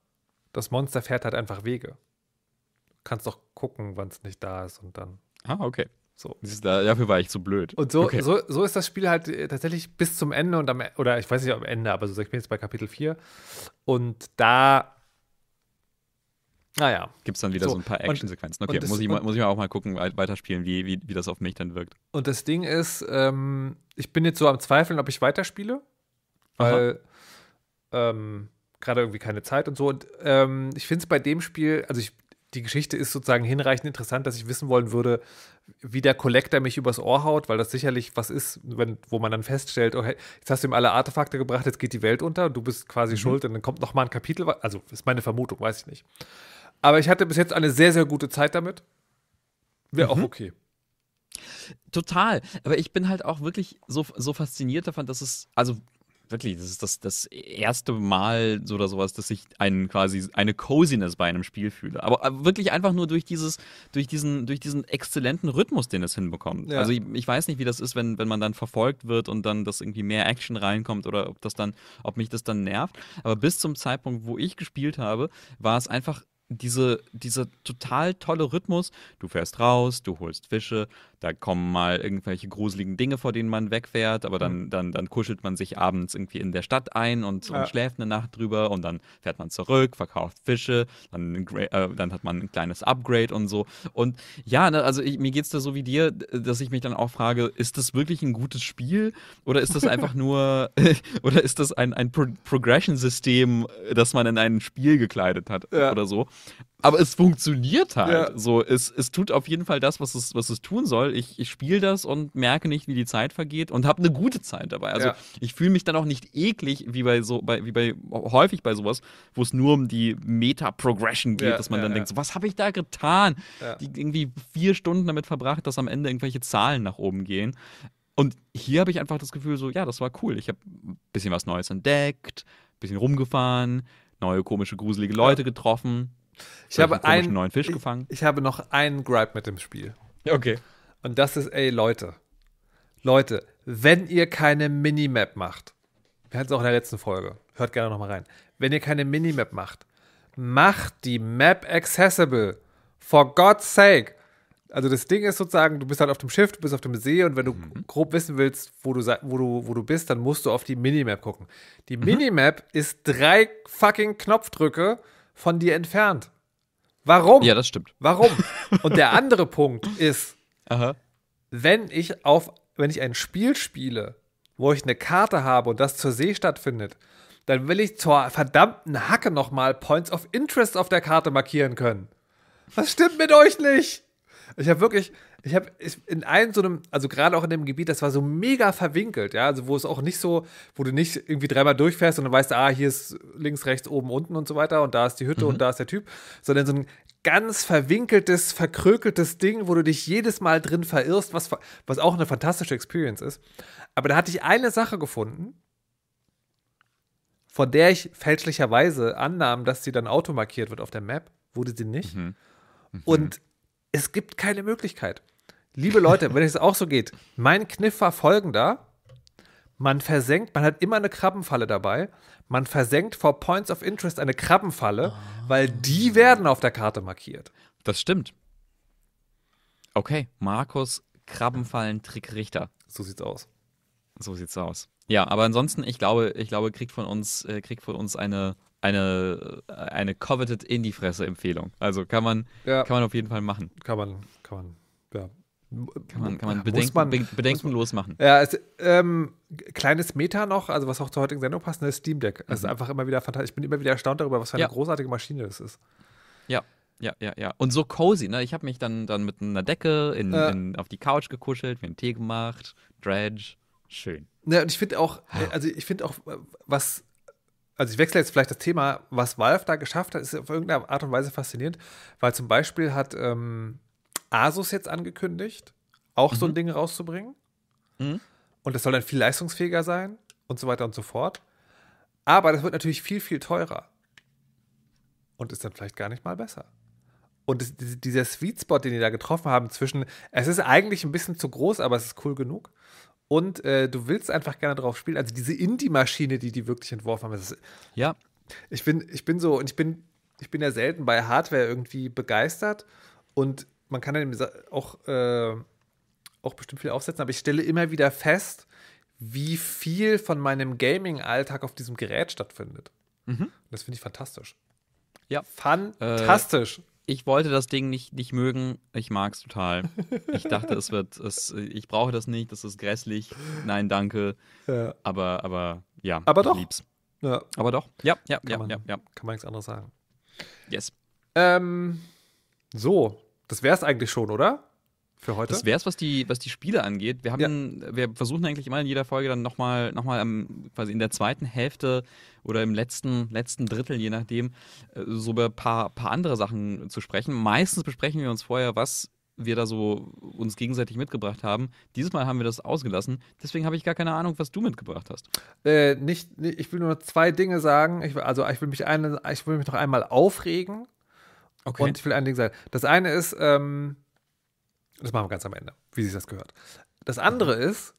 das Monster fährt halt einfach Wege. Du kannst doch gucken, wann es
nicht da ist und dann. Ah, okay. So. Da, dafür war ich zu blöd. Und so, okay. so,
so ist das Spiel halt äh, tatsächlich bis zum Ende und am e- oder ich weiß nicht am Ende, aber so ich bin jetzt bei Kapitel 4. Und da naja. Gibt es dann wieder so, so ein paar Action-Sequenzen. Okay, das, muss, ich, und,
muss ich mal auch mal gucken, weiterspielen, wie, wie, wie das auf mich dann wirkt.
Und das Ding ist, ähm, ich bin jetzt so am Zweifeln, ob ich weiterspiele, weil ähm, gerade irgendwie keine Zeit und so. Und ähm, ich finde es bei dem Spiel, also ich die Geschichte ist sozusagen hinreichend interessant, dass ich wissen wollen würde, wie der Collector mich übers Ohr haut, weil das sicherlich was ist, wenn, wo man dann feststellt, okay, oh, jetzt hast du ihm alle Artefakte gebracht, jetzt geht die Welt unter, du bist quasi mhm. schuld und dann kommt nochmal ein Kapitel, also ist meine Vermutung, weiß ich nicht. Aber ich hatte bis jetzt eine sehr, sehr gute Zeit damit.
Wäre mhm. auch okay. Total. Aber ich bin halt auch wirklich so, so fasziniert davon, dass es, also wirklich, das ist das, das erste Mal oder sowas, dass ich einen quasi eine Coziness bei einem Spiel fühle. Aber, aber wirklich einfach nur durch dieses, durch diesen, durch diesen exzellenten Rhythmus, den es hinbekommt. Ja. Also ich, ich, weiß nicht, wie das ist, wenn, wenn man dann verfolgt wird und dann das irgendwie mehr Action reinkommt oder ob das dann, ob mich das dann nervt. Aber bis zum Zeitpunkt, wo ich gespielt habe, war es einfach diese, dieser total tolle Rhythmus. Du fährst raus, du holst Fische, da kommen mal irgendwelche gruseligen Dinge, vor denen man wegfährt, aber dann, hm. dann, dann kuschelt man sich abends irgendwie in der Stadt ein und, ja. und schläft eine Nacht drüber und dann fährt man zurück, verkauft Fische, dann, äh, dann hat man ein kleines Upgrade und so. Und ja, ne, also ich, mir geht es da so wie dir, dass ich mich dann auch frage, ist das wirklich ein gutes Spiel oder ist das einfach nur, oder ist das ein, ein Pro Progression-System, das man in ein Spiel gekleidet hat ja. oder so? aber es funktioniert halt. Ja. So, es, es tut auf jeden Fall das, was es, was es tun soll. Ich, ich spiele das und merke nicht, wie die Zeit vergeht und habe eine gute Zeit dabei. Also ja. ich fühle mich dann auch nicht eklig, wie bei so, bei, wie bei häufig bei sowas, wo es nur um die Meta-Progression geht, ja, dass man dann denkt, so, was habe ich da getan? Die irgendwie vier Stunden damit verbracht, dass am Ende irgendwelche Zahlen nach oben gehen. Und hier habe ich einfach das Gefühl, so, ja, das war cool. Ich habe ein bisschen was Neues entdeckt, ein bisschen rumgefahren, neue komische, gruselige Leute getroffen ich habe einen neuen Fisch ich, gefangen. Ich habe noch einen Gripe
mit dem Spiel. Okay. Und das ist, ey, Leute. Leute, wenn ihr keine Minimap macht, wir hatten es auch in der letzten Folge, hört gerne nochmal rein. Wenn ihr keine Minimap macht, macht die Map accessible. For God's sake. Also das Ding ist sozusagen, du bist halt auf dem Schiff, du bist auf dem See und wenn du mhm. grob wissen willst, wo du, wo, du, wo du bist, dann musst du auf die Minimap gucken. Die Minimap ist drei fucking Knopfdrücke von dir entfernt. Warum? Ja, das stimmt. Warum? Und der andere Punkt ist, Aha. wenn ich auf, wenn ich ein Spiel spiele, wo ich eine Karte habe und das zur See stattfindet, dann will ich zur verdammten Hacke nochmal Points of Interest auf der Karte markieren können. Was stimmt mit euch nicht? Ich habe wirklich, ich habe in einem so einem, also gerade auch in dem Gebiet, das war so mega verwinkelt, ja, also wo es auch nicht so, wo du nicht irgendwie dreimal durchfährst und dann weißt, ah, hier ist links, rechts, oben, unten und so weiter und da ist die Hütte mhm. und da ist der Typ, sondern so ein ganz verwinkeltes, verkrökeltes Ding, wo du dich jedes Mal drin verirrst, was, was auch eine fantastische Experience ist. Aber da hatte ich eine Sache gefunden, von der ich fälschlicherweise annahm, dass sie dann automarkiert wird auf der Map, wurde sie nicht. Mhm. Mhm. Und es gibt keine Möglichkeit. Liebe Leute, wenn es auch so geht, mein Kniff war folgender. Man versenkt, man hat immer eine Krabbenfalle dabei. Man versenkt vor Points of Interest
eine Krabbenfalle, oh. weil die werden auf der Karte markiert. Das stimmt. Okay, Markus Krabbenfallen-Trickrichter. So sieht's aus. So sieht's aus. Ja, aber ansonsten, ich glaube, ich glaube, kriegt von uns, äh, kriegt von uns eine eine, eine coveted in die Fresse Empfehlung. Also kann man, ja. kann man auf jeden Fall machen. Kann man, kann man,
ja. Kann man, kann man, bedenken, man bedenkenlos machen. Ja, es, ähm, kleines Meta noch, also was auch zur heutigen Sendung passt, das Steam Deck. Das mhm. ist einfach immer wieder fantastisch. Ich bin immer wieder erstaunt darüber, was für eine ja. großartige Maschine das ist.
Ja, ja, ja, ja. Und so cozy, ne? Ich habe mich dann, dann mit einer Decke in, äh. in, auf die Couch gekuschelt, mir einen Tee gemacht, Dredge. Schön.
Ja, und ich finde auch, ah. also ich finde auch, äh, was also ich wechsle jetzt vielleicht das Thema, was Valve da geschafft hat, ist auf irgendeine Art und Weise faszinierend, weil zum Beispiel hat ähm, Asus jetzt angekündigt, auch mhm. so ein mhm. Ding rauszubringen. Mhm. Und das soll dann viel leistungsfähiger sein und so weiter und so fort. Aber das wird natürlich viel, viel teurer. Und ist dann vielleicht gar nicht mal besser. Und das, dieser Sweet Spot, den die da getroffen haben, zwischen, es ist eigentlich ein bisschen zu groß, aber es ist cool genug. Und äh, du willst einfach gerne drauf spielen. Also diese Indie-Maschine, die die wirklich entworfen haben. Ist, ja. Ich bin, ich bin so, und ich bin, ich bin ja selten bei Hardware irgendwie begeistert. Und man kann dann auch, äh, auch bestimmt viel aufsetzen, aber ich stelle immer wieder fest, wie viel von meinem Gaming-Alltag auf diesem Gerät stattfindet. Mhm. Das finde ich fantastisch.
Ja. Fantastisch. Äh, ich wollte das Ding nicht, nicht mögen. Ich mag es total. Ich dachte, es wird, es, ich brauche das nicht, das ist grässlich. Nein, danke. Ja. Aber, aber ja, aber doch. lieb's. Ja. Aber doch. Ja, ja, kann ja, man, ja, ja. Kann man nichts anderes sagen. Yes. Ähm, so, das wär's eigentlich schon, oder? für heute. Das wäre es, was die, was die Spiele angeht. Wir, haben, ja. wir versuchen eigentlich immer in jeder Folge dann nochmal noch mal, quasi in der zweiten Hälfte oder im letzten, letzten Drittel, je nachdem, äh, so über ein paar, paar andere Sachen zu sprechen. Meistens besprechen wir uns vorher, was wir da so uns gegenseitig mitgebracht haben. Dieses Mal haben wir das ausgelassen. Deswegen habe ich gar keine Ahnung, was du mitgebracht hast. Äh, nicht, ich will nur zwei Dinge sagen. Ich, also ich will, mich eine,
ich will mich noch einmal aufregen. Okay. Und ich will ein Ding sagen. Das eine ist, ähm, das machen wir ganz am Ende, wie sich das gehört. Das andere ist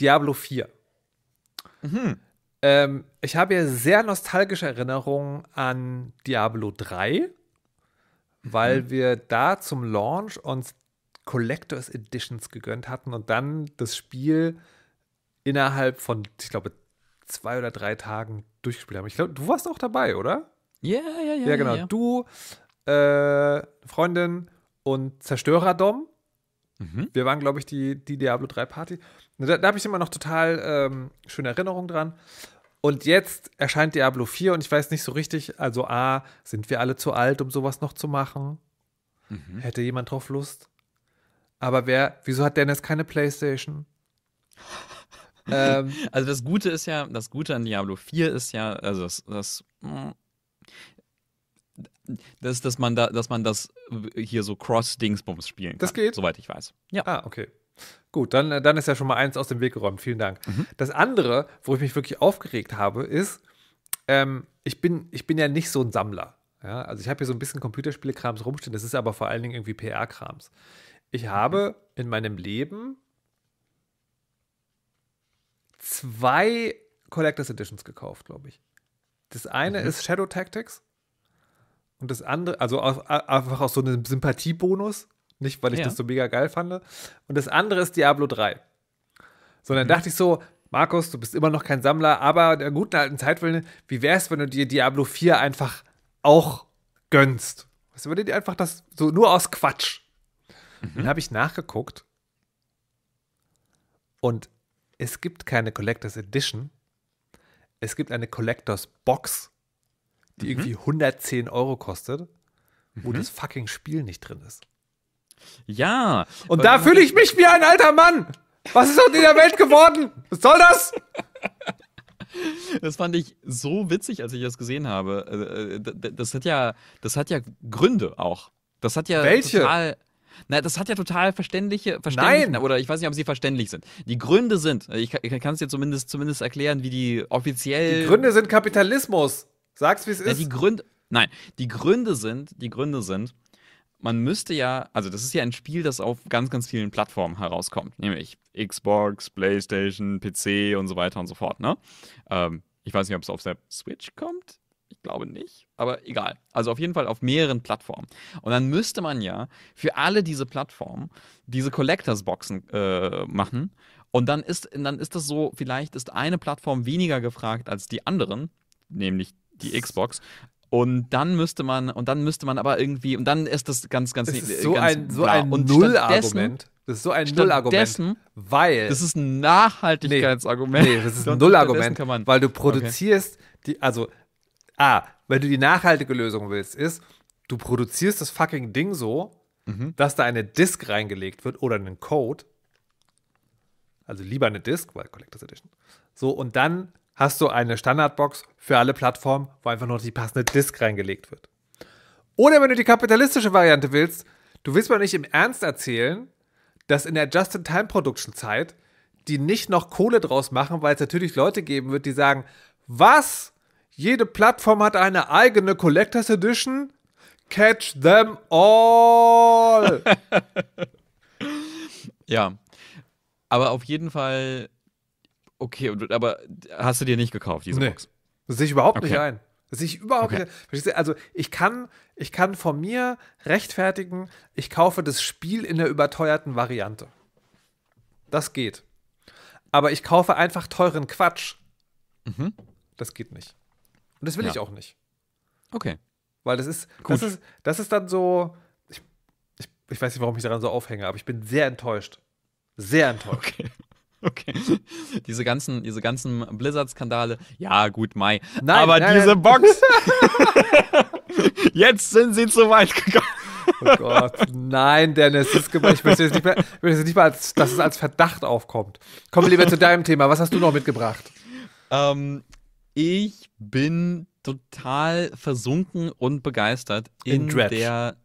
Diablo 4. Mhm. Ähm, ich habe ja sehr nostalgische Erinnerungen an Diablo 3, weil mhm. wir da zum Launch uns Collectors Editions gegönnt hatten und dann das Spiel innerhalb von, ich glaube, zwei oder drei Tagen durchgespielt haben. Ich glaube, du warst auch dabei, oder? Ja, ja, ja. Ja, genau. Ja, ja. Du, äh, Freundin und Zerstörerdom Mhm. Wir waren, glaube ich, die, die Diablo 3 Party. Da, da habe ich immer noch total ähm, schöne Erinnerungen dran. Und jetzt erscheint Diablo 4 und ich weiß nicht so richtig, also A, sind wir alle zu alt, um sowas noch zu machen? Mhm. Hätte jemand drauf Lust?
Aber wer, wieso hat Dennis keine Playstation? ähm, also das Gute ist ja, das Gute an Diablo 4 ist ja, also das, das hm, dass, dass, man da, dass man das hier so Cross-Dingsbums spielen kann. Das geht? Soweit ich weiß.
Ja. Ah, okay. Gut, dann, dann ist ja schon mal eins aus dem Weg geräumt. Vielen Dank. Mhm. Das andere, wo ich mich wirklich aufgeregt habe, ist, ähm, ich, bin, ich bin ja nicht so ein Sammler. Ja? Also ich habe hier so ein bisschen Computerspiele-Krams rumstehen, das ist aber vor allen Dingen irgendwie PR-Krams. Ich mhm. habe mhm. in meinem Leben zwei Collectors Editions gekauft, glaube ich. Das eine mhm. ist Shadow Tactics und das andere, also auf, einfach aus so einem Sympathiebonus, nicht weil ich ja. das so mega geil fand. Und das andere ist Diablo 3. So, dann mhm. dachte ich so, Markus, du bist immer noch kein Sammler, aber der guten alten Zeit will, wie wär's, wenn du dir Diablo 4 einfach auch gönnst? Was würde dir einfach das so nur aus Quatsch. Mhm. Dann habe ich nachgeguckt und es gibt keine Collectors Edition. Es gibt eine Collectors Box die mhm. irgendwie 110 Euro kostet, wo mhm. das fucking Spiel nicht drin ist.
Ja. Und da
fühle ich mich wie ein alter Mann. Was ist aus dieser Welt geworden? Was soll das?
Das fand ich so witzig, als ich das gesehen habe. Äh, äh, das hat ja, das hat ja Gründe auch. Das hat ja Welche? total. Na, das hat ja total verständliche, verständliche Nein. oder ich weiß nicht, ob sie verständlich sind. Die Gründe sind, ich, kann es dir zumindest, zumindest erklären, wie die offiziell. Die Gründe sind Kapitalismus. Sag's, wie es ist. die Gründe, nein, die Gründe sind, die Gründe sind, man müsste ja, also das ist ja ein Spiel, das auf ganz, ganz vielen Plattformen herauskommt, nämlich Xbox, PlayStation, PC und so weiter und so fort. Ne? Ähm, ich weiß nicht, ob es auf der Switch kommt. Ich glaube nicht, aber egal. Also auf jeden Fall auf mehreren Plattformen. Und dann müsste man ja für alle diese Plattformen diese Collectors-Boxen äh, machen. Und dann ist, dann ist das so, vielleicht ist eine Plattform weniger gefragt als die anderen, nämlich die Xbox. Und dann müsste man, und dann müsste man aber irgendwie, und dann ist das ganz, ganz, das ist äh, so ganz ein, so ein Nullargument. Das ist so ein Nullargument, weil das ist ein Nachhaltigkeitsargument.
Nee, nee, das ist ein Nullargument, weil du produzierst okay. die, also ah, wenn du die nachhaltige Lösung willst, ist du produzierst das fucking Ding so, mhm. dass da eine Disk reingelegt wird oder einen Code. Also lieber eine Disk, weil Collectors Edition. So, und dann hast du eine Standardbox für alle Plattformen, wo einfach nur die passende Disk reingelegt wird. Oder wenn du die kapitalistische Variante willst, du willst mir nicht im Ernst erzählen, dass in der Just-in-Time-Production-Zeit die nicht noch Kohle draus machen, weil es natürlich Leute geben wird, die sagen, was? Jede Plattform hat eine eigene Collectors Edition? Catch them all!
ja, aber auf jeden Fall Okay, aber hast du dir nicht gekauft, diese nee. Box? Das sehe ich überhaupt okay. nicht ein. Das sehe ich überhaupt okay.
nicht. Also ich kann, ich kann von mir rechtfertigen, ich kaufe das Spiel in der überteuerten Variante. Das geht. Aber ich kaufe einfach teuren Quatsch. Mhm. Das geht nicht. Und das will ja. ich auch nicht. Okay. Weil das ist, das ist, das ist dann so. Ich, ich, ich weiß nicht, warum ich daran so
aufhänge, aber ich bin sehr enttäuscht. Sehr enttäuscht. Okay. Okay. Diese ganzen, diese ganzen Blizzard-Skandale. Ja, gut, Mai. Nein, Aber nein, diese nein. Box. jetzt sind sie zu weit gekommen. Oh Gott, nein, Dennis, das ist
gemein. Ich möchte jetzt nicht mehr, ich möchte jetzt nicht mal, als, dass es als Verdacht aufkommt. Kommen wir lieber zu deinem Thema. Was hast du noch
mitgebracht? Ähm, ich bin total versunken und begeistert in, in der,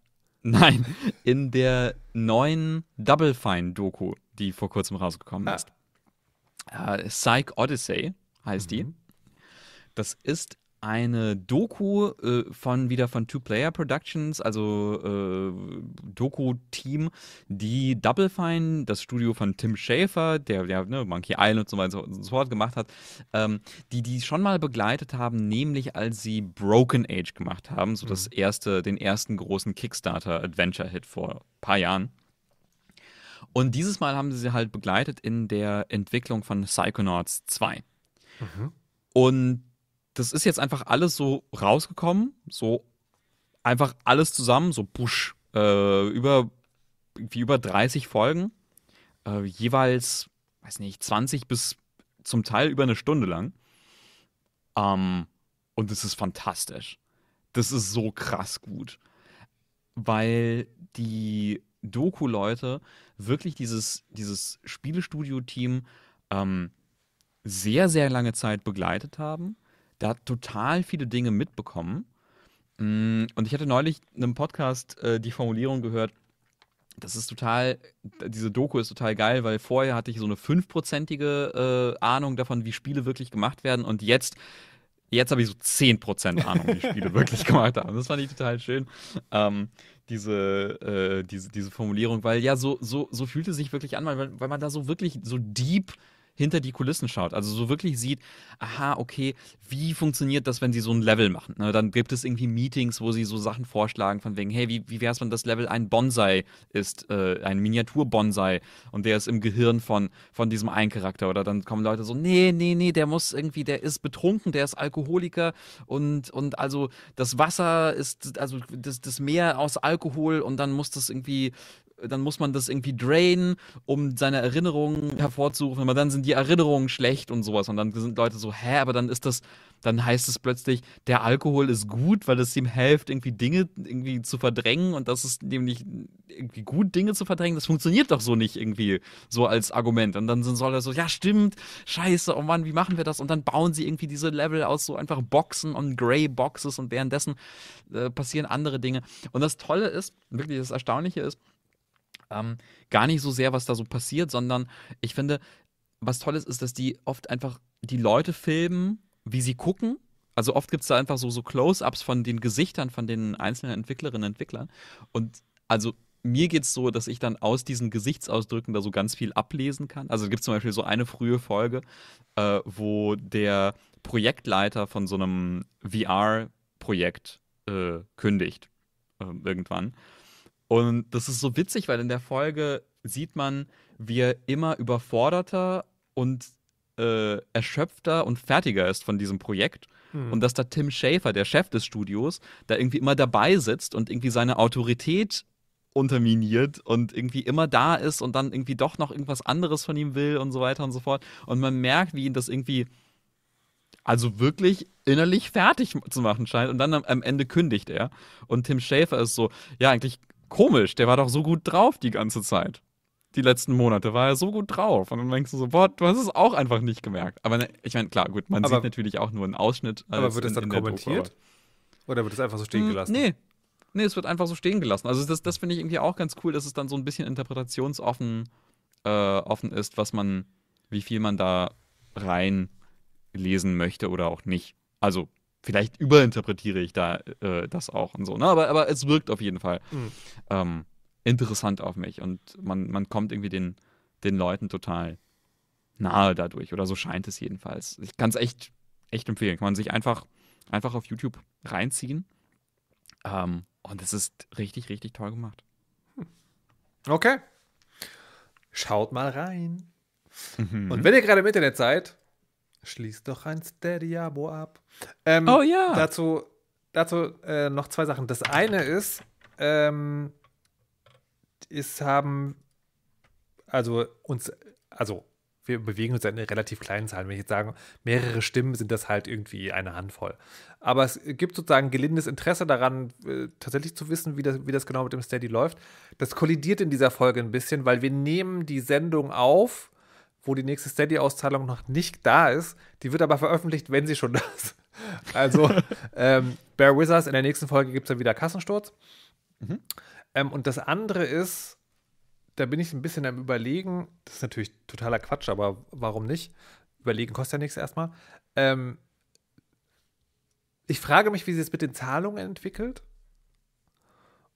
nein, in der neuen Double Fine Doku, die vor kurzem rausgekommen ah. ist. Äh, Psych Odyssey heißt mhm. die. Das ist eine Doku äh, von wieder von Two Player Productions, also äh, Doku-Team, die Double Fine, das Studio von Tim Schafer, der, der ne, Monkey Island und so weiter und so fort gemacht hat, ähm, die die schon mal begleitet haben, nämlich als sie Broken Age gemacht haben, so mhm. das erste, den ersten großen Kickstarter-Adventure-Hit vor ein paar Jahren. Und dieses Mal haben sie sie halt begleitet in der Entwicklung von Psychonauts 2. Mhm. Und das ist jetzt einfach alles so rausgekommen, so einfach alles zusammen, so push, äh, über, wie über 30 Folgen, äh, jeweils, weiß nicht, 20 bis zum Teil über eine Stunde lang. Ähm, und es ist fantastisch. Das ist so krass gut. Weil die Doku-Leute wirklich dieses, dieses Spielestudio-Team ähm, sehr, sehr lange Zeit begleitet haben, da total viele Dinge mitbekommen. Mm, und ich hatte neulich in einem Podcast äh, die Formulierung gehört, das ist total, diese Doku ist total geil, weil vorher hatte ich so eine fünfprozentige äh, Ahnung davon, wie Spiele wirklich gemacht werden und jetzt Jetzt habe ich so 10% Ahnung, wie Spiele wirklich gemacht haben. Das fand ich total schön. Ähm, diese, äh, diese, diese Formulierung, weil ja, so, so, so fühlte sich wirklich an, weil, weil man da so wirklich so deep hinter die Kulissen schaut. Also so wirklich sieht, aha, okay, wie funktioniert das, wenn sie so ein Level machen? Ne, dann gibt es irgendwie Meetings, wo sie so Sachen vorschlagen, von wegen, hey, wie, wie wäre es, wenn das Level ein Bonsai ist, äh, ein Miniatur-Bonsai und der ist im Gehirn von, von diesem einen Charakter? Oder dann kommen Leute so, nee, nee, nee, der muss irgendwie, der ist betrunken, der ist Alkoholiker und, und also das Wasser ist, also das, das Meer aus Alkohol und dann muss das irgendwie dann muss man das irgendwie drainen, um seine Erinnerungen hervorzurufen, aber dann sind die Erinnerungen schlecht und sowas. Und dann sind Leute so, hä, aber dann ist das, dann heißt es plötzlich, der Alkohol ist gut, weil es ihm hilft, irgendwie Dinge irgendwie zu verdrängen und das ist nämlich irgendwie gut, Dinge zu verdrängen. Das funktioniert doch so nicht irgendwie so als Argument. Und dann sind er so, ja, stimmt, scheiße, oh Mann, wie machen wir das? Und dann bauen sie irgendwie diese Level aus so einfach Boxen und Grey Boxes und währenddessen äh, passieren andere Dinge. Und das Tolle ist, wirklich das Erstaunliche ist, ähm, gar nicht so sehr, was da so passiert, sondern ich finde, was toll ist, ist, dass die oft einfach die Leute filmen, wie sie gucken. Also oft gibt es da einfach so, so Close-ups von den Gesichtern von den einzelnen Entwicklerinnen und Entwicklern. Und also mir geht es so, dass ich dann aus diesen Gesichtsausdrücken da so ganz viel ablesen kann. Also es gibt zum Beispiel so eine frühe Folge, äh, wo der Projektleiter von so einem VR-Projekt äh, kündigt äh, irgendwann. Und das ist so witzig, weil in der Folge sieht man, wie er immer überforderter und äh, erschöpfter und fertiger ist von diesem Projekt. Hm. Und dass da Tim Schafer, der Chef des Studios, da irgendwie immer dabei sitzt und irgendwie seine Autorität unterminiert und irgendwie immer da ist und dann irgendwie doch noch irgendwas anderes von ihm will und so weiter und so fort. Und man merkt, wie ihn das irgendwie also wirklich innerlich fertig zu machen scheint. Und dann am, Ende kündigt er. Und Tim Schäfer ist so, ja, eigentlich komisch, der war doch so gut drauf die ganze Zeit. Die letzten Monate war er so gut drauf. Und dann denkst du so, boah, du hast es auch einfach nicht gemerkt. Aber ne, ich meine, klar, gut, man aber, sieht natürlich auch nur einen Ausschnitt. Aber wird das dann kommentiert?
Oder wird es einfach so stehen hm, gelassen? Nee.
Nee, es wird einfach so stehen gelassen. Also das, das finde ich irgendwie auch ganz cool, dass es dann so ein bisschen interpretationsoffen äh, offen ist, was man, wie viel man da rein lesen möchte oder auch nicht. Also vielleicht überinterpretiere ich da äh, das auch und so, ne? aber, aber es wirkt auf jeden Fall mhm. ähm, interessant auf mich und man, man kommt irgendwie den, den Leuten total nahe dadurch oder so scheint es jedenfalls. Ich kann es echt, echt empfehlen. Kann man sich einfach, einfach auf YouTube reinziehen ähm, und es ist richtig, richtig toll gemacht. Hm.
Okay. Schaut mal rein. Mhm. Und wenn ihr gerade im Internet seid, schließt doch ein Steady-Abo ab. Ähm, oh ja. Dazu, dazu äh, noch zwei Sachen. Das eine ist, ähm, ist haben, also uns, also wir bewegen uns in relativ kleinen Zahlen. Wenn ich jetzt sage, mehrere Stimmen sind das halt irgendwie eine Handvoll. Aber es gibt sozusagen gelindes Interesse daran, äh, tatsächlich zu wissen, wie das, wie das genau mit dem Steady läuft. Das kollidiert in dieser Folge ein bisschen, weil wir nehmen die Sendung auf, wo die nächste Steady-Auszahlung noch nicht da ist. Die wird aber veröffentlicht, wenn sie schon da ist. Also, ähm, Bear Wizards, in der nächsten Folge gibt es dann wieder Kassensturz. Mhm. Ähm, und das andere ist, da bin ich ein bisschen am Überlegen, das ist natürlich totaler Quatsch, aber warum nicht? Überlegen kostet ja nichts erstmal. Ähm, ich frage mich, wie sich es mit den Zahlungen entwickelt.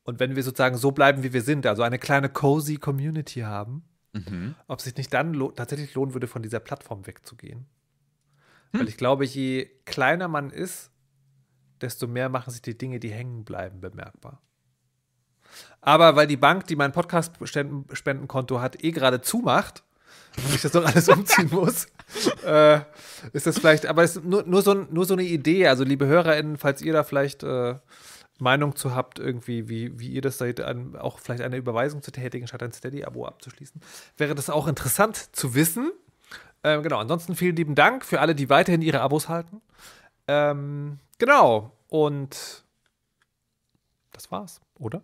Und wenn wir sozusagen so bleiben, wie wir sind, also eine kleine cozy Community haben, mhm. ob es sich nicht dann lo tatsächlich lohnen würde, von dieser Plattform wegzugehen. Hm. Weil ich glaube, je kleiner man ist, desto mehr machen sich die Dinge, die hängen bleiben, bemerkbar. Aber weil die Bank, die mein Podcast-Spendenkonto hat, eh gerade zumacht, und ich das noch alles umziehen muss, äh, ist das vielleicht, aber es ist nur, nur, so, nur so eine Idee. Also, liebe HörerInnen, falls ihr da vielleicht äh, Meinung zu habt, irgendwie, wie, wie ihr das seid, an, auch vielleicht eine Überweisung zu tätigen, statt ein Steady-Abo abzuschließen, wäre das auch interessant zu wissen. Ähm, genau, ansonsten vielen lieben Dank für alle, die weiterhin ihre Abos halten. Ähm, genau, und
das war's, oder?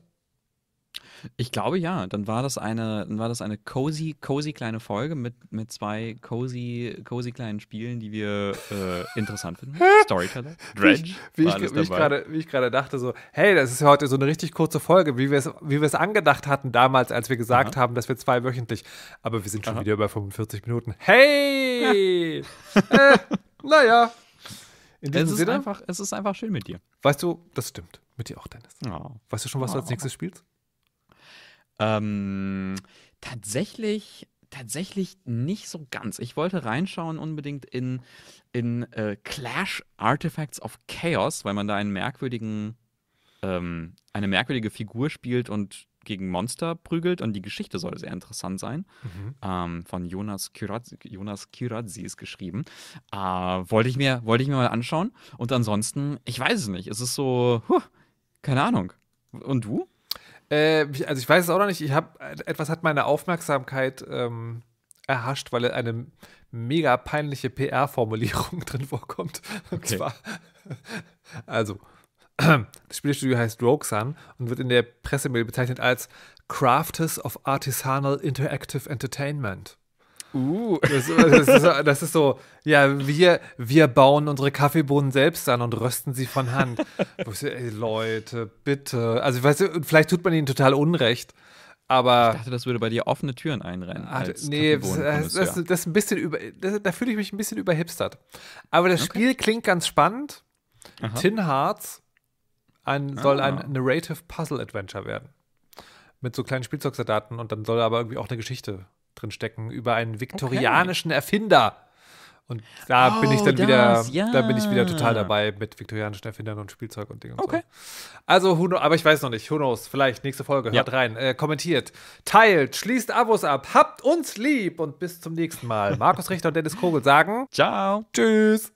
Ich glaube ja. Dann war das eine, dann war das eine cozy, cozy kleine Folge mit, mit zwei cozy, cozy kleinen Spielen, die wir äh, interessant finden. Storyteller, Dredge. Wie ich, wie
ich gerade dachte, so, hey, das ist ja heute so eine richtig kurze Folge, wie wir es wie angedacht hatten damals, als wir gesagt Aha. haben, dass wir zwei wöchentlich. Aber wir sind schon Aha. wieder über 45 Minuten. Hey!
Äh, naja. es ist einfach, es ist einfach schön mit dir.
Weißt du, das stimmt.
Mit dir auch, Dennis. Oh. Weißt du schon, was oh. du als nächstes spielst? Ähm, tatsächlich, tatsächlich nicht so ganz. Ich wollte reinschauen unbedingt in, in äh, Clash Artifacts of Chaos, weil man da einen merkwürdigen, ähm, eine merkwürdige Figur spielt und gegen Monster prügelt und die Geschichte soll sehr interessant sein. Mhm. Ähm, von Jonas, Kiraz Jonas Kirazis geschrieben. Äh, wollte, ich mir, wollte ich mir mal anschauen. Und ansonsten, ich weiß es nicht. Es ist so, huh, keine Ahnung. Und du? Äh, also ich weiß es auch noch nicht. Ich habe etwas hat
meine Aufmerksamkeit ähm, erhascht, weil eine mega peinliche PR-Formulierung drin vorkommt. Okay. Und zwar, also das Spielstudio heißt Rogue Sun und wird in der Pressemail bezeichnet als Crafters of Artisanal Interactive Entertainment. Uh. Das, das, ist, das, ist, so, ja, wir, wir bauen unsere Kaffeebohnen selbst an und rösten sie von Hand. Ey, Leute, bitte. Also, ich weiß, vielleicht tut man ihnen total Unrecht. Aber ich dachte, das würde bei
dir offene Türen einrennen. Ach, nee, das, das,
das, ist ein bisschen über, das, da fühle ich mich ein bisschen überhipstert. Aber das okay. Spiel klingt ganz spannend. Aha. Tin Hearts ein, soll ah, ein ja. Narrative Puzzle Adventure werden. Mit so kleinen Spielzeugsoldaten und dann soll aber irgendwie auch eine Geschichte drin stecken über einen viktorianischen okay. Erfinder. Und da oh, bin ich oh, dann das, wieder, ja. da bin ich wieder total dabei mit viktorianischen Erfindern und Spielzeug und Dingen. Okay. So. Also, aber ich weiß noch nicht. Who knows? Vielleicht nächste Folge. Ja. Hört rein, äh, kommentiert, teilt, schließt Abos ab, habt uns lieb und bis zum nächsten Mal. Markus Richter und Dennis Kogel sagen Ciao. Tschüss.